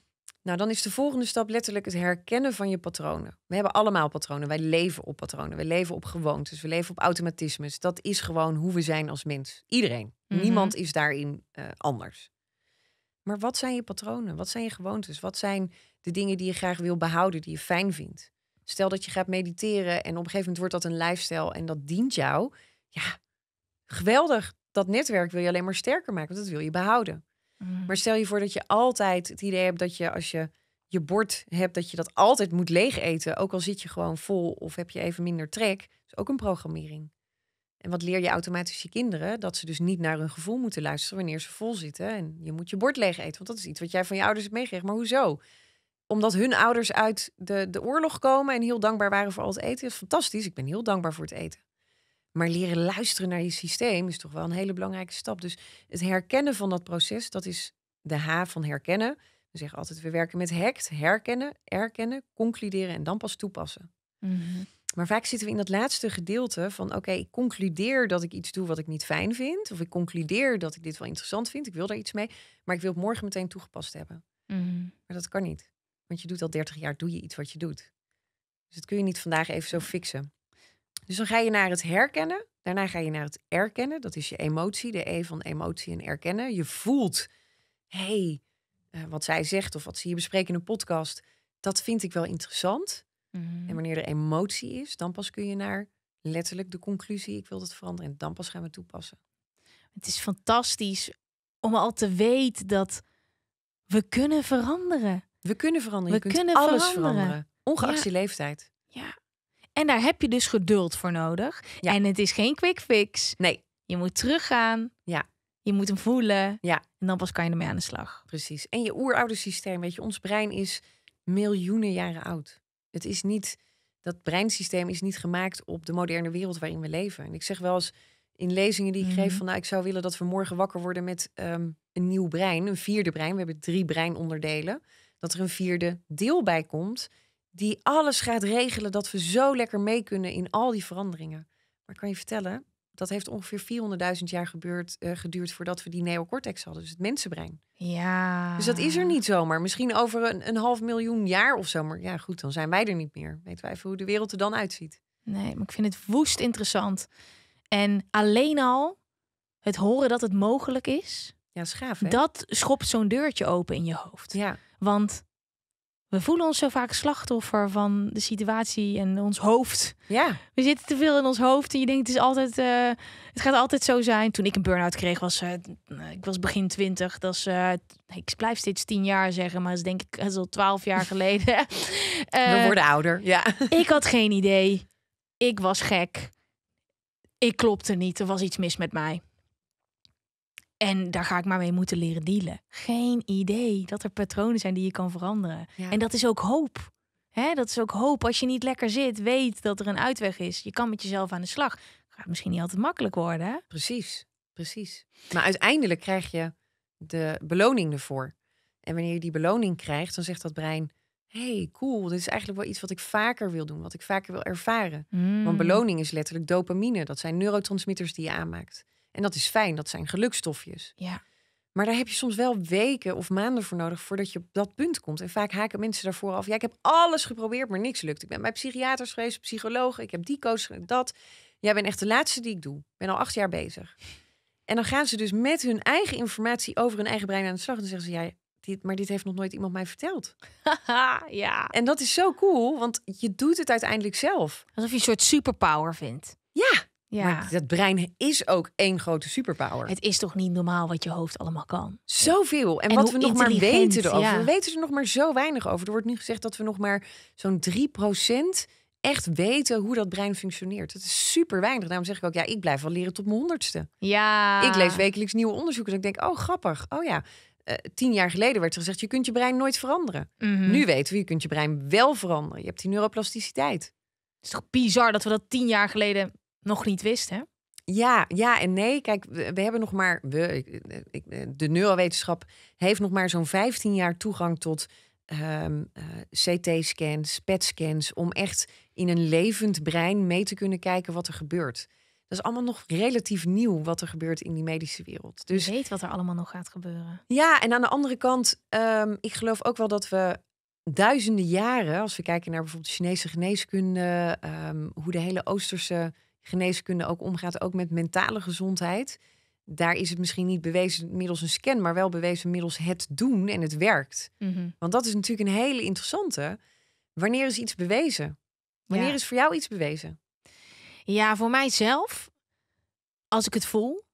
Nou, dan is de volgende stap letterlijk het herkennen van je patronen. We hebben allemaal patronen. Wij leven op patronen. We leven op gewoontes. We leven op automatismes. Dat is gewoon hoe we zijn als mens. Iedereen. Mhm. Niemand is daarin eh, anders. Maar wat zijn je patronen? Wat zijn je gewoontes? Wat zijn de dingen die je graag wil behouden, die je fijn vindt? Stel dat je gaat mediteren en op een gegeven moment wordt dat een lifestyle en dat dient jou. Ja, geweldig. Dat netwerk wil je alleen maar sterker maken, want dat wil je behouden. Mm. Maar stel je voor dat je altijd het idee hebt dat je als je je bord hebt, dat je dat altijd moet leeg eten. Ook al zit je gewoon vol of heb je even minder trek. Dat is ook een programmering. En wat leer je automatisch je kinderen? Dat ze dus niet naar hun gevoel moeten luisteren wanneer ze vol zitten. En je moet je bord leeg eten, want dat is iets wat jij van je ouders hebt meegekregen. Maar hoezo? Omdat hun ouders uit de, de oorlog komen en heel dankbaar waren voor al het eten. is fantastisch. Ik ben heel dankbaar voor het eten. Maar leren luisteren naar je systeem is toch wel een hele belangrijke stap. Dus het herkennen van dat proces, dat is de H van herkennen. We zeggen altijd, we werken met hackt, herkennen, erkennen, concluderen en dan pas toepassen. Mm maar vaak zitten we in dat laatste gedeelte van: oké, ik concludeer dat ik iets doe wat ik niet fijn vind. Of ik concludeer dat ik dit wel interessant vind. Ik wil daar iets mee. Maar ik wil het morgen meteen toegepast hebben. Mhm. Maar dat kan niet. Want je doet al 30 jaar, doe je iets wat je doet. Dus dat kun je niet vandaag even zo fixen. Dus dan ga je naar het herkennen. Daarna ga je naar het erkennen. Dat is je emotie, de E van emotie en erkennen. Je voelt, hé, hey, eh, wat zij zegt of wat ze hier bespreken in een podcast, dat vind ik wel interessant. En mhm. wanneer er emotie is, dan pas kun je naar letterlijk de conclusie: ik wil dat veranderen. En dan pas gaan we toepassen. Het is fantastisch om al te weten dat we kunnen veranderen. We kunnen veranderen. We kunnen alles veranderen. Ongeacht je leeftijd. Ja. En daar heb je dus geduld voor nodig. Ja. En het is geen quick fix. Nee. Je moet teruggaan. Ja. Je moet hem voelen. Ja. En dan pas kan je ermee aan de slag. Precies. En je oeroudersysteem, weet je, ons brein is miljoenen jaren oud. Het is niet, dat breinsysteem is niet gemaakt op de moderne wereld waarin we leven. En ik zeg wel eens in lezingen die ik geef mhm. van, nou, ik zou willen dat we morgen wakker worden met ehm, een nieuw brein, een vierde brein. We hebben drie breinonderdelen. Dat er een vierde deel bij komt die alles gaat regelen dat we zo lekker mee kunnen in al die veranderingen. Maar ik kan je vertellen, dat heeft ongeveer 400.000 jaar gebeurd, eh, geduurd voordat we die neocortex hadden, dus het mensenbrein. Ja. Dus dat is er niet zomaar. Misschien over een, een half miljoen jaar of zo. Maar ja, goed, dan zijn wij er niet meer. Weet wij even hoe de wereld er dan uitziet. Nee, maar ik vind het woest interessant. En alleen al het horen dat het mogelijk is. Ja, schaaf. Dat, dat schopt zo'n deurtje open in je hoofd. Ja. Want we voelen ons zo vaak slachtoffer van de situatie en ons hoofd. Ja. We zitten te veel in ons hoofd en je denkt het is altijd, eh, het gaat altijd zo zijn. Toen ik een burn-out kreeg was, eh, eh, ik was begin twintig. Dat is, ik blijf steeds tien jaar zeggen, maar dat is denk ik is al twaalf jaar geleden. we worden ouder, ja. ik had geen idee. Ik was gek. Ik klopte niet. Er was iets mis met mij. En daar ga ik maar mee moeten leren dealen. Geen idee dat er patronen zijn die je kan veranderen. En dat is ook hoop. dat is ook hoop. Als je niet lekker zit, weet dat er een uitweg is. Je kan met jezelf aan de slag. Gaat misschien niet altijd makkelijk worden. Precies, precies. Maar uiteindelijk krijg je de beloning ervoor. En wanneer je die beloning krijgt, dan zegt dat brein: hey, cool, dit is eigenlijk wel iets wat ik vaker wil doen, wat ik vaker wil ervaren. Want hmm. beloning is letterlijk dopamine. Dat zijn neurotransmitters die je aanmaakt. En dat is fijn, dat zijn gelukstofjes. Ja. Maar daar heb je soms wel weken of maanden voor nodig voordat je op dat punt komt. En vaak haken mensen daarvoor af. Ja, ik heb alles geprobeerd, maar niks lukt. Ik ben bij psychiaters geweest, psychologen. ik heb die coach, dat. Jij bent echt de laatste die ik doe. Ik ben al acht jaar bezig. En dan gaan ze dus met hun eigen informatie over hun eigen brein aan de slag. En dan zeggen ze, ja, dit, maar dit heeft nog nooit iemand mij verteld. ja. En dat is zo cool, want je doet het uiteindelijk zelf. Alsof je een soort superpower vindt. Ja. Ja. dat brein is ook één grote superpower. Het is toch niet normaal wat je hoofd allemaal kan. Zoveel. En, en wat we nog maar weten erover. We weten er nog maar zo weinig over. Er wordt nu gezegd dat we nog maar zo'n 3% echt weten hoe dat brein functioneert. Dat is super weinig. Daarom zeg ik ook, ja, ik blijf wel leren tot mijn honderdste. Ja. Ik lees wekelijks nieuwe onderzoeken. En dus ik denk, oh, grappig. Oh ja. Eh, tien jaar geleden werd er gezegd, je kunt je brein nooit veranderen. Mhm. Nu weten we, je kunt je brein wel veranderen. Je hebt die neuroplasticiteit. Het is toch bizar dat we dat tien jaar geleden nog niet wist, hè? Ja, ja en nee. Kijk, we, hebben nog maar. We, ik, de neurowetenschap heeft nog maar zo'n 15 jaar toegang tot ehm, eh, CT-scans, PET-scans. Om echt in een levend brein mee te kunnen kijken wat er gebeurt. Dat is allemaal nog relatief nieuw wat er gebeurt in die medische wereld. Dus weet wat er allemaal nog gaat gebeuren. Ja, en aan de andere kant, ehm, ik geloof ook wel dat we duizenden jaren, als we kijken naar bijvoorbeeld de Chinese geneeskunde, ehm, hoe de hele Oosterse geneeskunde ook omgaat, ook met mentale gezondheid. Daar is het misschien niet bewezen middels een scan, maar wel bewezen middels het doen en het werkt. Mhm. Want dat is natuurlijk een hele interessante. Wanneer is iets bewezen? Wanneer is voor jou iets bewezen? Ja, voor mijzelf, als ik het voel,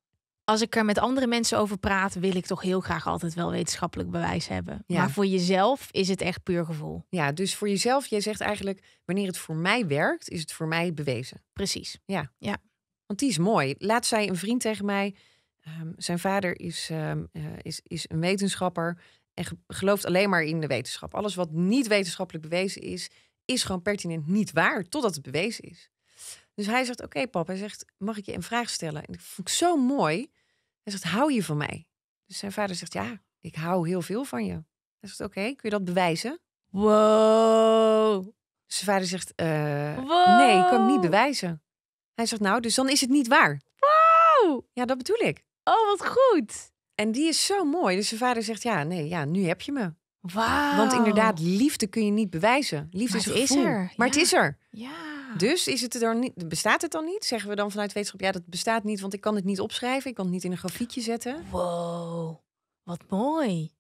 als ik er met andere mensen over praat, wil ik toch heel graag altijd wel wetenschappelijk bewijs hebben. Maar voor jezelf is het echt puur gevoel. Ja, dus voor jezelf, jij zegt eigenlijk, wanneer het voor mij werkt, is het voor mij bewezen. Precies. Ja. ja. Want die is mooi. Laat zij een vriend tegen mij. Ehm, zijn vader is, ehm, eh, is, is een wetenschapper en gelooft alleen maar in de wetenschap. Alles wat niet wetenschappelijk bewezen is, is gewoon pertinent niet waar totdat het bewezen is. Dus hij zegt: Oké, papa Hij zegt: Mag ik je een vraag stellen? En dat vond ik zo mooi. Hij zegt: Hou je van mij? Dus zijn vader zegt: Ja, ik hou heel veel van je. Hij zegt: Oké, kun je dat bewijzen? Wow. Dus zijn vader zegt: eh, Nee, ik kan het niet bewijzen. Hij zegt: Nou, dus dan is het niet waar. Wow. Ja, dat bedoel ik. Oh, wat goed. En die is zo mooi. Dus zijn vader zegt: Ja, nee, ja, nu heb je me. Wow. Want inderdaad, liefde kun je niet bewijzen. Liefde is, er. Maar het is er. Ja. Dus is het er dan niet, bestaat het dan niet? Zeggen we dan vanuit wetenschap, ja, dat bestaat niet, want ik kan het niet opschrijven. Ik kan het niet in een grafiekje zetten. Wow, wat mooi.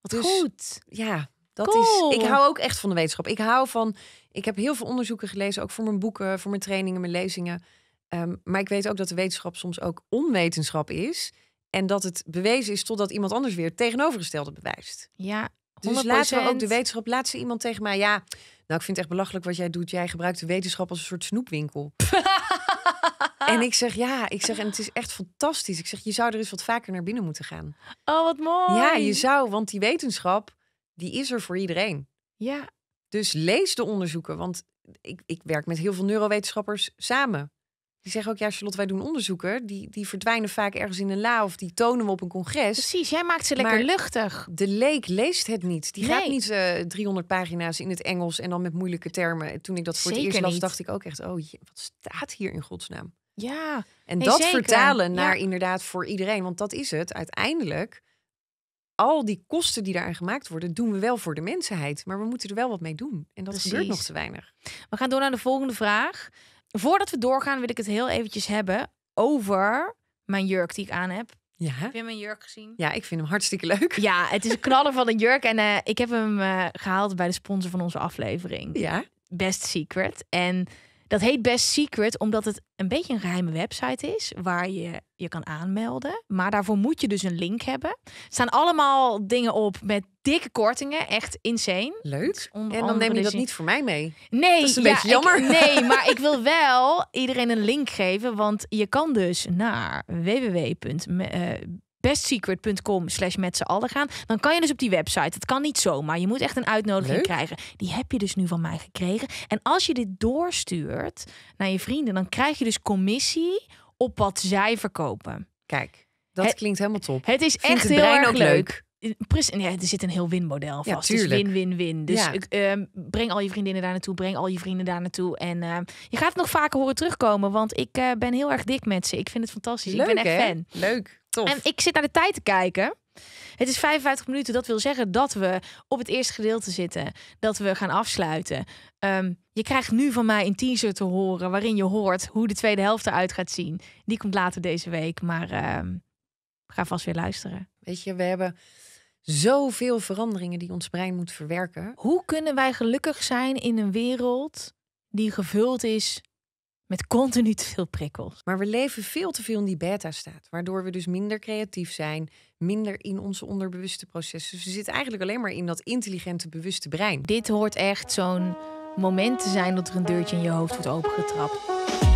Wat dus goed. Ja, dat is. Ik hou ook echt van de wetenschap. Ik hou van. Ik heb heel veel onderzoeken gelezen, ook voor mijn boeken, voor mijn trainingen, mijn lezingen. Ehm, maar ik weet ook dat de wetenschap soms ook onwetenschap is. En dat het bewezen is totdat iemand anders weer het tegenovergestelde bewijst. Ja, dus, dus laat ze ook de wetenschap. Laat ze iemand tegen mij, ja, nou, ik vind het echt belachelijk wat jij doet. Jij gebruikt de wetenschap als een soort snoepwinkel. en ik zeg ja, ik zeg, en het is echt fantastisch. Ik zeg, je zou er eens wat vaker naar binnen moeten gaan. Oh, wat mooi. Ja, je zou, want die wetenschap, die is er voor iedereen. Ja. Dus lees de onderzoeken, want ik, ik werk met heel veel neurowetenschappers samen. Die zeggen ook, ja Charlotte, wij doen onderzoeken. Die, die verdwijnen vaak ergens in een la of die tonen we op een congres. Precies, jij maakt ze lekker luchtig. De leek leest het niet. Die gaat niet 300 eh, pagina's in het Engels en dan met moeilijke termen. Toen ik dat voor het eerst las, dacht ik ook echt, oh wat staat hier in godsnaam? Ja. En dat vertalen naar inderdaad voor iedereen. Want dat is het uiteindelijk. Al die kosten die daaraan gemaakt worden, doen we wel voor de mensheid. Maar we moeten er wel wat mee doen. En dat Precies. gebeurt nog te weinig. We gaan door naar de volgende vraag. Voordat we doorgaan wil ik het heel eventjes hebben over mijn jurk die ik aan heb. Ja. Heb je mijn jurk gezien? Ja, ik vind hem hartstikke leuk. Ja, het is een knaller van een jurk. En eh, ik heb hem eh, gehaald bij de sponsor van onze aflevering. Ja. Best Secret. En dat heet Best Secret, omdat het een beetje een geheime website is waar je je kan aanmelden. Maar daarvoor moet je dus een link hebben. Er staan allemaal dingen op met dikke kortingen. Echt insane. Leuk. en dan neem je dus dat niet voor mij mee. Nee. Dat is een beetje jammer. nee, maar ik wil wel iedereen een link geven. Want je kan dus naar www bestsecret.com slash met z'n allen gaan. Dan kan je dus op die website. Het kan niet zomaar. Je moet echt een uitnodiging krijgen. Die heb je dus nu van mij gekregen. En als je dit doorstuurt naar je vrienden, dan krijg je dus commissie op wat zij verkopen. Kijk, dat klinkt helemaal top. Het is echt heel erg ook leuk. Ja, er zit een heel winmodel vast. dus win-win-win. Dus ehm, breng al je vriendinnen daar naartoe. Breng al je vrienden daar naartoe. En ehm, je gaat het nog vaker horen terugkomen. Want ik eh, ben heel erg dik met ze. Ik vind het fantastisch. ik ben echt fan. Leuk. En ik zit naar de tijd te kijken. Het is 55 minuten. Dat wil zeggen dat we op het eerste gedeelte zitten. Dat we gaan afsluiten. Ehm, je krijgt nu van mij een teaser te horen. waarin je hoort hoe de tweede helft eruit gaat zien. Die komt later deze week. Maar ehm, ga vast weer luisteren. Weet je, we hebben zoveel veranderingen die ons brein moet verwerken. Hoe kunnen wij gelukkig zijn in een wereld die gevuld is met continu te veel prikkels. Maar we leven veel te veel in die beta-staat, waardoor we dus minder creatief zijn, minder in onze onderbewuste processen. Dus we zitten eigenlijk alleen maar in dat intelligente, bewuste brein. Dit hoort echt zo'n moment te zijn dat er een deurtje in je hoofd wordt opengetrapt.